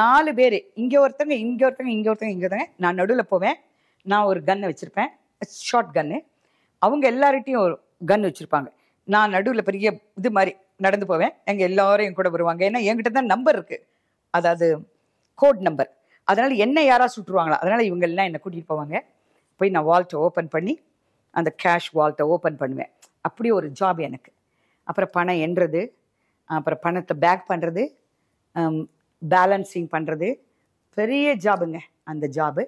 நாலு பேர் இங்கே ஒருத்தவங்க இங்கே ஒருத்தவங்க இங்கே ஒருத்தவங்க இங்கே ஒருத்தவங்க நான் நடுவில் போவேன் நான் ஒரு கன்னை வச்சுருப்பேன் ஷார்ட் கன்னு அவங்க எல்லார்ட்டையும் ஒரு கன் வச்சுருப்பாங்க நான் நடுவில் பெரிய இது மாதிரி நடந்து போவேன் எங்கள் எல்லோரும் என் கூட வருவாங்க ஏன்னா என்கிட்ட தான் நம்பர் இருக்குது அதாவது கோட் நம்பர் அதனால் என்ன யாராக சுட்டுருவாங்களா அதனால் இவங்கெல்லாம் என்னை கூட்டிகிட்டு போவாங்க போய் நான் வால்ட்டை ஓப்பன் பண்ணி அந்த கேஷ் வால்ட்டை ஓப்பன் பண்ணுவேன் அப்படி ஒரு ஜாப் எனக்கு அப்புறம் பணம் என்றது அப்புறம் பணத்தை பேக் பண்ணுறது பேலன்சிங் um, பண்ணுறது பெரிய ஜாபுங்க அந்த ஜாபு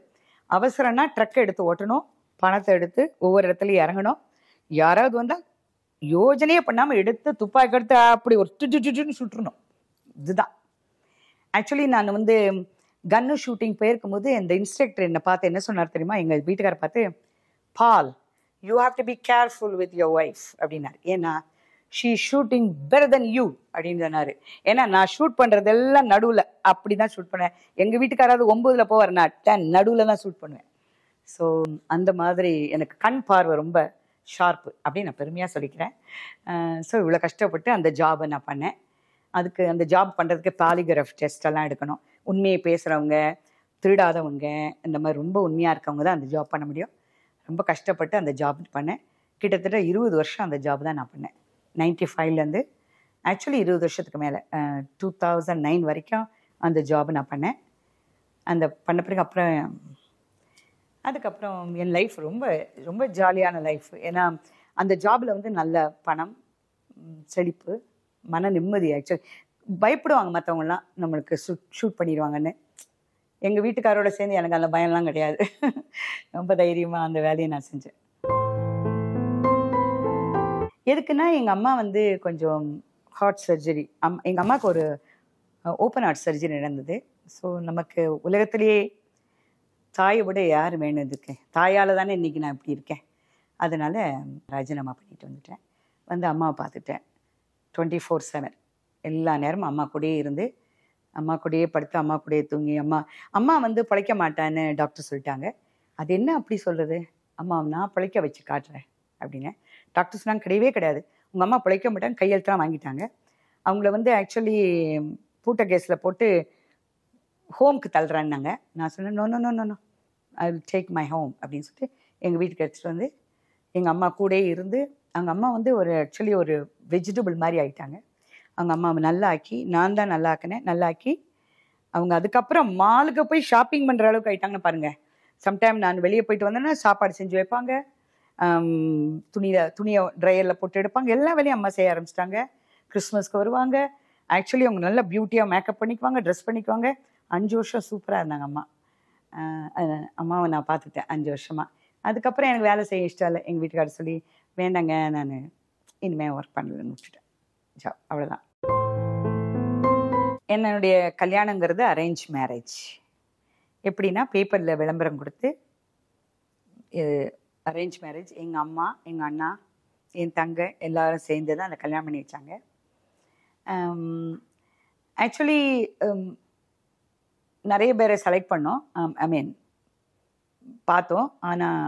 அவசரம்னா ட்ரக்கை எடுத்து ஓட்டணும் பணத்தை எடுத்து ஒவ்வொரு இடத்துலையும் இறங்கணும் யாராவது வந்தால் யோஜனையே பண்ணாமல் எடுத்து துப்பாக்கி எடுத்து அப்படி ஒரு சுட்டுன்னு சுட்டுருணும் இதுதான் ஆக்சுவலி நான் வந்து கன்னு ஷூட்டிங் போயிருக்கும்போது இந்த இன்ஸ்ட்ரக்டர் என்னை பார்த்து என்ன சொன்னார் தெரியுமா எங்கள் வீட்டுக்கார பார்த்து Paul you have to be careful with your wife அப்படின்னார் ஏன்னா she shooting per then you அப்படின்னு சொன்னார் ஏன்னா நான் ஷூட் பண்ணுறதெல்லாம் நடுவில் அப்படி தான் ஷூட் பண்ணுவேன் எங்கள் வீட்டுக்காராவது ஒம்பதில் போவார் நான் டென் நடுவில் தான் ஷூட் பண்ணுவேன் ஸோ அந்த மாதிரி எனக்கு கண் பார்வை ரொம்ப ஷார்ப்பு அப்படின்னு நான் பெருமையாக சொல்லிக்கிறேன் ஸோ இவ்வளோ கஷ்டப்பட்டு அந்த ஜாபை நான் பண்ணேன் அதுக்கு அந்த ஜாப் பண்ணுறதுக்கு பாலிகிராஃப் டெஸ்ட் எல்லாம் எடுக்கணும் உண்மையை பேசுகிறவங்க திருடாதவங்க இந்த மாதிரி ரொம்ப உண்மையாக இருக்கவங்க தான் அந்த ஜாப் பண்ண முடியும் ரொம்ப கஷ்டப்பட்டு அந்த ஜாப் பண்ணேன் கிட்டத்தட்ட இருபது வருஷம் அந்த ஜாப் தான் நான் பண்ணேன் நைன்டி ஃபைவ்லேருந்து ஆக்சுவலி இருபது வருஷத்துக்கு மேலே டூ தௌசண்ட் நைன் வரைக்கும் அந்த ஜாப் நான் பண்ணேன் அந்த பண்ண பிறகு அப்புறம் அதுக்கப்புறம் என் லைஃப் ரொம்ப ரொம்ப ஜாலியான லைஃப் ஏன்னா அந்த ஜாபில் வந்து நல்ல பணம் செழிப்பு மன நிம்மதி ஆக்சுவலி பயப்படுவாங்க மற்றவங்களாம் நம்மளுக்கு ஷூட் ஷூட் பண்ணிடுவாங்கன்னு எங்கள் வீட்டுக்காரோட சேர்ந்து எனக்கு அந்த பயம்லாம் கிடையாது [laughs] ரொம்ப தைரியமாக அந்த வேலையை நான் செஞ்சேன் எதுக்குன்னா எங்கள் அம்மா வந்து கொஞ்சம் ஹார்ட் சர்ஜரி அம் எங்கள் அம்மாவுக்கு ஒரு ஓப்பன் ஹார்ட் சர்ஜரி நடந்தது ஸோ நமக்கு உலகத்திலேயே தாயை விட யார் வேணும் இதுக்கு தாயால் தானே இன்றைக்கி நான் இப்படி இருக்கேன் அதனால் ராஜினாமா பண்ணிட்டு வந்துட்டேன் வந்து அம்மாவை பார்த்துட்டேன் டுவெண்ட்டி ஃபோர் செவன் எல்லா நேரமும் அம்மா கூடயே இருந்து அம்மா கூடயே படுத்து அம்மா கூடயே தூங்கி அம்மா அம்மா வந்து பிழைக்க மாட்டான்னு டாக்டர் சொல்லிட்டாங்க அது என்ன அப்படி சொல்கிறது அம்மா நான் பிழைக்க வச்சு காட்டுறேன் அப்படின்னு டாக்டர்ஸ்லாம் கிடையவே கிடையாது உங்கள் அம்மா பிழைக்க மாட்டாங்க கையெழுத்துலாம் வாங்கிட்டாங்க அவங்கள வந்து ஆக்சுவலி பூட்ட கேஸில் போட்டு ஹோம்க்கு தள்ளுறான்னாங்க நான் சொன்னேன் no no no no no I will take my home அப்படின்னு சொல்லிட்டு எங்கள் வீட்டுக்கு எடுத்துகிட்டு வந்து எங்கள் அம்மா கூட இருந்து அவங்க அம்மா வந்து ஒரு ஆக்சுவலி ஒரு வெஜிடபிள் மாதிரி ஆகிட்டாங்க அவங்க அம்மாவை நல்லா ஆக்கி நான் தான் நல்லா ஆக்கினேன் நல்லா ஆக்கி அவங்க அதுக்கப்புறம் மாலுக்கு போய் ஷாப்பிங் பண்ணுற அளவுக்கு ஆகிட்டாங்கன்னு பாருங்கள் சம்டைம் நான் வெளியே போயிட்டு வந்தேன்னா சாப்பாடு செஞ்சு வைப்பாங்க துணியில் துணியை ட்ரையரில் போட்டு எடுப்பாங்க எல்லா வேலையும் அம்மா செய்ய ஆரம்பிச்சிட்டாங்க கிறிஸ்மஸ்க்கு வருவாங்க ஆக்சுவலி அவங்க நல்லா பியூட்டியாக மேக்கப் பண்ணிக்குவாங்க ட்ரெஸ் பண்ணிக்குவாங்க அஞ்சு வருஷம் சூப்பராக இருந்தாங்க அம்மா அம்மாவை நான் பார்த்துட்டேன் அஞ்சு வருஷமாக அதுக்கப்புறம் எனக்கு வேலை செய்ய இஷ்டம் இல்லை எங்கள் வீட்டுக்கார சொல்லி வேண்டாங்க நான் இனிமேல் ஒர்க் பண்ணலன்னு முடிச்சுட்டேன் ஜாப் அவ்வளோதான் என்னுடைய கல்யாணங்கிறது அரேஞ்ச் மேரேஜ் எப்படின்னா பேப்பரில் விளம்பரம் கொடுத்து அரேஞ்ச் மேரேஜ் எங்கள் அம்மா எங்கள் அண்ணா என் தங்க எல்லாரும் சேர்ந்து தான் அந்த கல்யாணம் பண்ணி வச்சாங்க ஆக்சுவலி um, um, நிறைய பேரை செலக்ட் பண்ணோம் ஐ um, மீன் பார்த்தோம் ஆனால்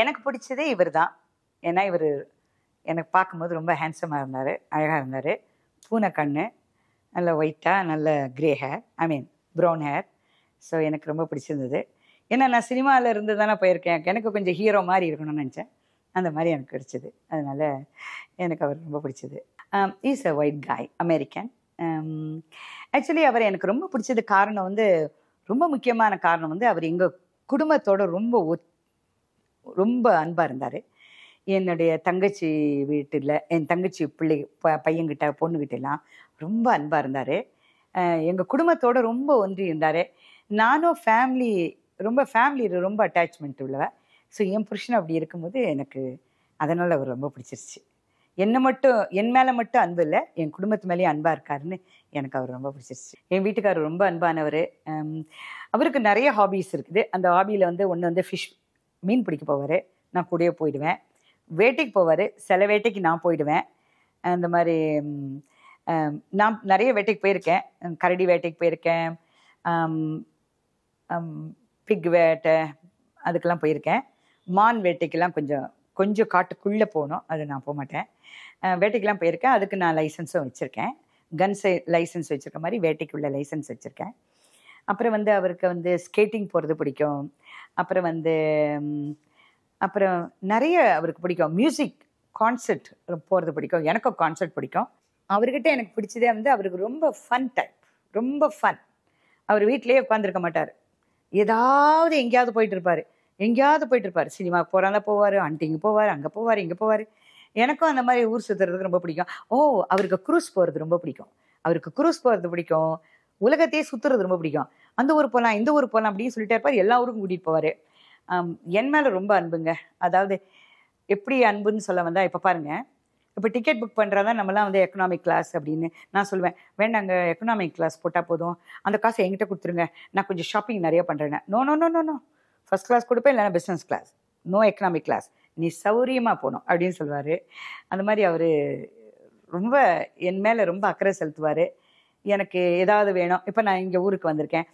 எனக்கு பிடிச்சதே இவர் தான் ஏன்னா இவர் எனக்கு பார்க்கும்போது ரொம்ப ஹேண்ட்ஸமாக இருந்தார் அழகாக இருந்தார் பூனை கண் நல்ல ஒயிட்டாக நல்ல grey hair I mean brown hair so எனக்கு ரொம்ப பிடிச்சிருந்தது ஏன்னா நான் சினிமாவில் இருந்து தானே போயிருக்கேன் எனக்கு கொஞ்சம் ஹீரோ மாதிரி இருக்கணும்னு நினச்சேன் அந்த மாதிரி எனக்கு கிடச்சிது அதனால் எனக்கு அவர் ரொம்ப பிடிச்சது is a white guy American actually அவர் எனக்கு ரொம்ப பிடிச்சது காரணம் வந்து ரொம்ப முக்கியமான காரணம் வந்து அவர் எங்கள் குடும்பத்தோட ரொம்ப ஒத் ரொம்ப அன்பாக இருந்தார் என்னுடைய தங்கச்சி வீட்டில் என் தங்கச்சி பிள்ளை ப பையன்கிட்ட பொண்ணுக்கிட்டலாம் ரொம்ப அன்பாக இருந்தார் எங்கள் குடும்பத்தோடு ரொம்ப ஒன்றி இருந்தார் நானும் ஃபேமிலி ரொம்ப ஃபேமிலி ரொம்ப அட்டாச்மெண்ட் உள்ளவ ஸோ என் புருஷன் அப்படி இருக்கும்போது எனக்கு அதனால் அவர் ரொம்ப பிடிச்சிருச்சு என்னை மட்டும் என் மேலே மட்டும் அன்பு இல்லை என் குடும்பத்து மேலேயும் அன்பாக இருக்காருன்னு எனக்கு அவர் ரொம்ப பிடிச்சிருச்சு என் வீட்டுக்காரர் ரொம்ப அன்பானவர் அவருக்கு நிறைய ஹாபீஸ் இருக்குது அந்த ஹாபியில் வந்து ஒன்று வந்து ஃபிஷ் மீன் பிடிக்க போவார் நான் கூடயே போயிடுவேன் வேட்டைக்கு போவார் சில வேட்டைக்கு நான் போயிடுவேன் அந்த மாதிரி நான் நிறைய வேட்டைக்கு போயிருக்கேன் கரடி வேட்டைக்கு போயிருக்கேன் பிக் வேட்டை அதுக்கெல்லாம் போயிருக்கேன் மான் வேட்டைக்கெல்லாம் கொஞ்சம் கொஞ்சம் காட்டுக்குள்ளே போகணும் அது நான் போக மாட்டேன் வேட்டைக்கெல்லாம் போயிருக்கேன் அதுக்கு நான் லைசன்ஸும் வச்சுருக்கேன் கன் லைசன்ஸ் வச்சுருக்க மாதிரி வேட்டைக்குள்ள லைசன்ஸ் வச்சுருக்கேன் அப்புறம் வந்து அவருக்கு வந்து ஸ்கேட்டிங் போகிறது பிடிக்கும் அப்புறம் வந்து அப்புறம் நிறைய அவருக்கு பிடிக்கும் மியூசிக் கான்சர்ட் போகிறது பிடிக்கும் எனக்கும் கான்சர்ட் பிடிக்கும் அவர்கிட்ட எனக்கு பிடிச்சதே வந்து அவருக்கு ரொம்ப ஃபன் டைப் ரொம்ப ஃபன் அவர் வீட்டிலேயே உட்காந்துருக்க மாட்டார் ஏதாவது எங்கேயாவது போயிட்டு இருப்பார் எங்கேயாவது போயிட்டு இருப்பார் சினிமாவுக்கு போகிறாங்க போவார் இங்கே போவார் அங்கே போவார் இங்கே போவார் எனக்கும் அந்த மாதிரி ஊர் சுற்றுறதுக்கு ரொம்ப பிடிக்கும் ஓ அவருக்கு குரூஸ் போகிறது ரொம்ப பிடிக்கும் அவருக்கு குரூஸ் போகிறது பிடிக்கும் உலகத்தையே சுற்றுறது ரொம்ப பிடிக்கும் அந்த ஊர் போகலாம் இந்த ஊர் போகலாம் அப்படின்னு சொல்லிட்டு இருப்பார் எல்லா ஊருக்கும் கூட்டிகிட்டு போவார் என் மேலே ரொம்ப அன்புங்க அதாவது எப்படி அன்புன்னு சொல்ல வந்தால் இப்போ பாருங்கள் இப்போ டிக்கெட் புக் தான் நம்மலாம் வந்து எக்கனாமிக் கிளாஸ் அப்படின்னு நான் சொல்லுவேன் வேண்டாங்க எக்கனாமிக் கிளாஸ் போட்டால் போதும் அந்த காசை என்கிட்ட கொடுத்துருங்க நான் கொஞ்சம் ஷாப்பிங் நிறைய பண்ணுறேன் no no no no no first class கொடுப்பேன் இல்லைனா business class no economic class நீ சௌரியமாக போகணும் அப்படின்னு சொல்லுவார் அந்த மாதிரி அவர் ரொம்ப என் மேலே ரொம்ப அக்கறை செலுத்துவார் எனக்கு ஏதாவது வேணும் இப்போ நான் இங்கே ஊருக்கு வந்திருக்கேன்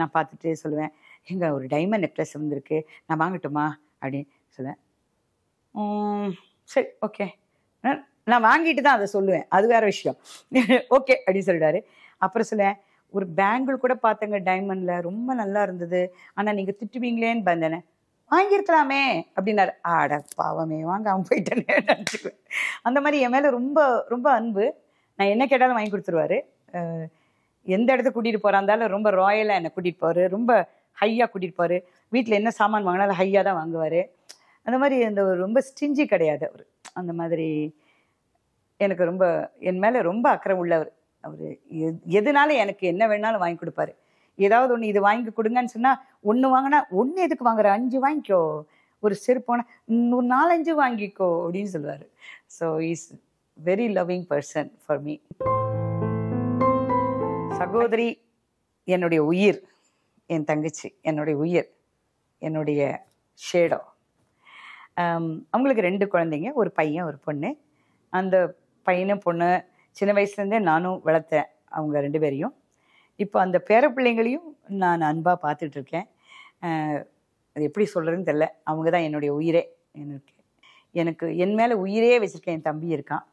நான் பார்த்துட்டு சொல்லுவேன் எங்கே ஒரு டைமண்ட் நெக்லஸ் வந்திருக்கு நான் வாங்கட்டுமா அப்படின்னு சொல்லுவேன் சரி ஓகே நான் வாங்கிட்டு தான் அதை சொல்லுவேன் அது வேற விஷயம் ஓகே [laughs] அப்படின்னு சொல்லிட்டாரு அப்புறம் சொல்லுவேன் ஒரு பேங்கிள் கூட பார்த்தங்க டைமண்ட்ல ரொம்ப நல்லா இருந்தது ஆனால் நீங்கள் திட்டுவீங்களேன்னு வந்தேனே வாங்கியிருக்கலாமே அப்படின்னாரு ஆட பாவமே வாங்க அவன் போயிட்டேன்னு அந்த மாதிரி என் மேலே ரொம்ப ரொம்ப அன்பு நான் என்ன கேட்டாலும் வாங்கி கொடுத்துருவாரு எந்த இடத்துக்கு கூட்டிகிட்டு போகிறாந்தாலும் ரொம்ப ராயலா என்னை கூட்டிகிட்டு போவார் ரொம்ப ஹையாக கூட்டிகிட்டு போவார் வீட்டில் என்ன சாமான் வாங்கினாலும் ஹையாக தான் வாங்குவார் அந்த மாதிரி அந்த ரொம்ப ஸ்டிஞ்சி கிடையாது அவர் அந்த மாதிரி எனக்கு ரொம்ப என் மேலே ரொம்ப அக்கறை உள்ளவர் அவர் எதுனால எனக்கு என்ன வேணாலும் வாங்கி கொடுப்பாரு ஏதாவது ஒன்று இது வாங்கி கொடுங்கன்னு சொன்னால் ஒன்று வாங்கினா ஒன்று எதுக்கு வாங்குற அஞ்சு வாங்கிக்கோ ஒரு செருப்போன ஒரு நாலஞ்சு வாங்கிக்கோ அப்படின்னு சொல்லுவார் so is very loving person for me சகோதரி என்னுடைய உயிர் என் தங்கச்சி என்னுடைய உயிர் என்னுடைய ஷேடோ அவங்களுக்கு ரெண்டு குழந்தைங்க ஒரு பையன் ஒரு பொண்ணு அந்த பையனை பொண்ணு சின்ன வயசுலேருந்தே நானும் வளர்த்தேன் அவங்க ரெண்டு பேரையும் இப்போ அந்த பேர பிள்ளைங்களையும் நான் அன்பாக பார்த்துட்ருக்கேன் அது எப்படி சொல்கிறதுன்னு தெரில அவங்க தான் என்னுடைய உயிரே எனக்கு எனக்கு என் மேலே உயிரே வச்சுருக்கேன் என் தம்பி இருக்கான்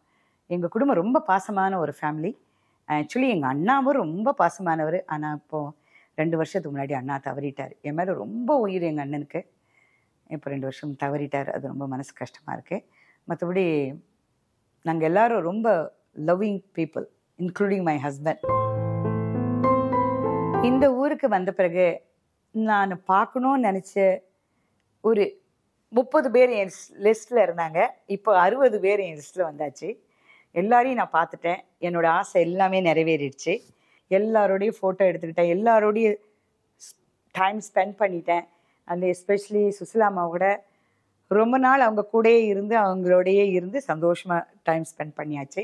எங்கள் குடும்பம் ரொம்ப பாசமான ஒரு ஃபேமிலி ஆக்சுவலி எங்கள் அண்ணாவும் ரொம்ப பாசமானவர் ஆனால் இப்போது ரெண்டு வருஷத்துக்கு முன்னாடி அண்ணா தவறிட்டார் என் மேலே ரொம்ப உயிர் எங்கள் அண்ணனுக்கு இப்போ ரெண்டு வருஷம் தவறிட்டார் அது ரொம்ப மனசு கஷ்டமாக இருக்குது மற்றபடி நாங்கள் எல்லோரும் ரொம்ப loving people including my husband இந்த ஊருக்கு வந்த பிறகு நான் பார்க்கணும்னு நினச்ச ஒரு முப்பது பேர் என் லிஸ்ட்டில் இருந்தாங்க இப்போ அறுபது பேர் என் லிஸ்ட்டில் வந்தாச்சு எல்லாரையும் நான் பார்த்துட்டேன் என்னோடய ஆசை எல்லாமே நிறைவேறிடுச்சு எல்லாரோடையும் ஃபோட்டோ எடுத்துக்கிட்டேன் எல்லாரோடையும் டைம் ஸ்பெண்ட் பண்ணிட்டேன் அந்த எஸ்பெஷலி சுசிலாமாவோட ரொம்ப நாள் அவங்க கூடயே இருந்து அவங்களோடையே இருந்து சந்தோஷமாக டைம் ஸ்பெண்ட் பண்ணியாச்சு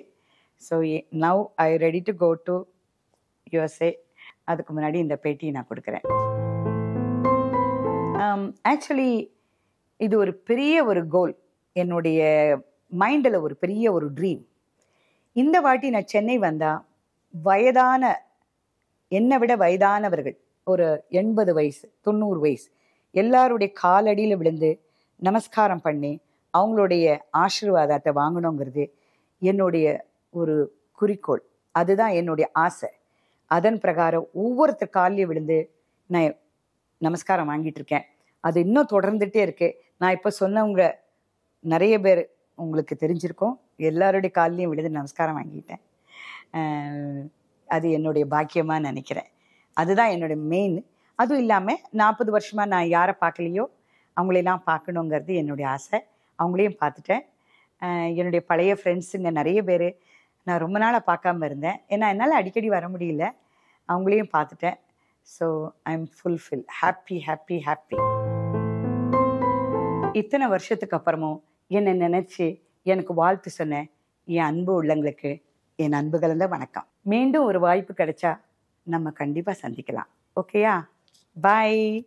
so now I ready to go to USA அதுக்கு முன்னாடி இந்த பேட்டியை நான் கொடுக்குறேன் ஆக்சுவலி um, இது ஒரு பெரிய ஒரு கோல் என்னுடைய மைண்டில் ஒரு பெரிய ஒரு ட்ரீம் இந்த வாட்டி நான் சென்னை வந்தால் வயதான என்னை விட வயதானவர்கள் ஒரு எண்பது வயசு தொண்ணூறு வயசு எல்லாருடைய காலடியில் விழுந்து நமஸ்காரம் பண்ணி அவங்களுடைய ஆசீர்வாதத்தை வாங்கணுங்கிறது என்னுடைய ஒரு குறிக்கோள் அதுதான் என்னுடைய ஆசை அதன் பிரகாரம் ஒவ்வொருத்தர் காலையும் விழுந்து நான் நமஸ்காரம் வாங்கிட்டு இருக்கேன் அது இன்னும் தொடர்ந்துகிட்டே இருக்கு நான் இப்போ சொன்னவங்க நிறைய பேர் உங்களுக்கு தெரிஞ்சிருக்கோம் எல்லாருடைய காலையும் விழுந்து நமஸ்காரம் வாங்கிட்டேன் அது என்னுடைய பாக்கியமாக நினைக்கிறேன் அதுதான் என்னுடைய மெயின் அதுவும் இல்லாமல் நாற்பது வருஷமாக நான் யாரை பார்க்கலையோ அவங்களெல்லாம் பார்க்கணுங்கிறது என்னுடைய ஆசை அவங்களையும் பார்த்துட்டேன் என்னுடைய பழைய ஃப்ரெண்ட்ஸுங்க நிறைய பேர் நான் ரொம்ப நாளாக பார்க்காம இருந்தேன் ஏன்னா என்னால் அடிக்கடி வர முடியல அவங்களையும் பார்த்துட்டேன் so I am fulfil happy happy happy இத்தனை வருஷத்துக்கு அப்புறமும் என்னை நினச்சி எனக்கு வாழ்த்து சொன்ன என் அன்பு உள்ளங்களுக்கு என் அன்பு கலந்த வணக்கம் மீண்டும் ஒரு வாய்ப்பு கிடைச்சா நம்ம கண்டிப்பாக சந்திக்கலாம் ஓகேயா Bye.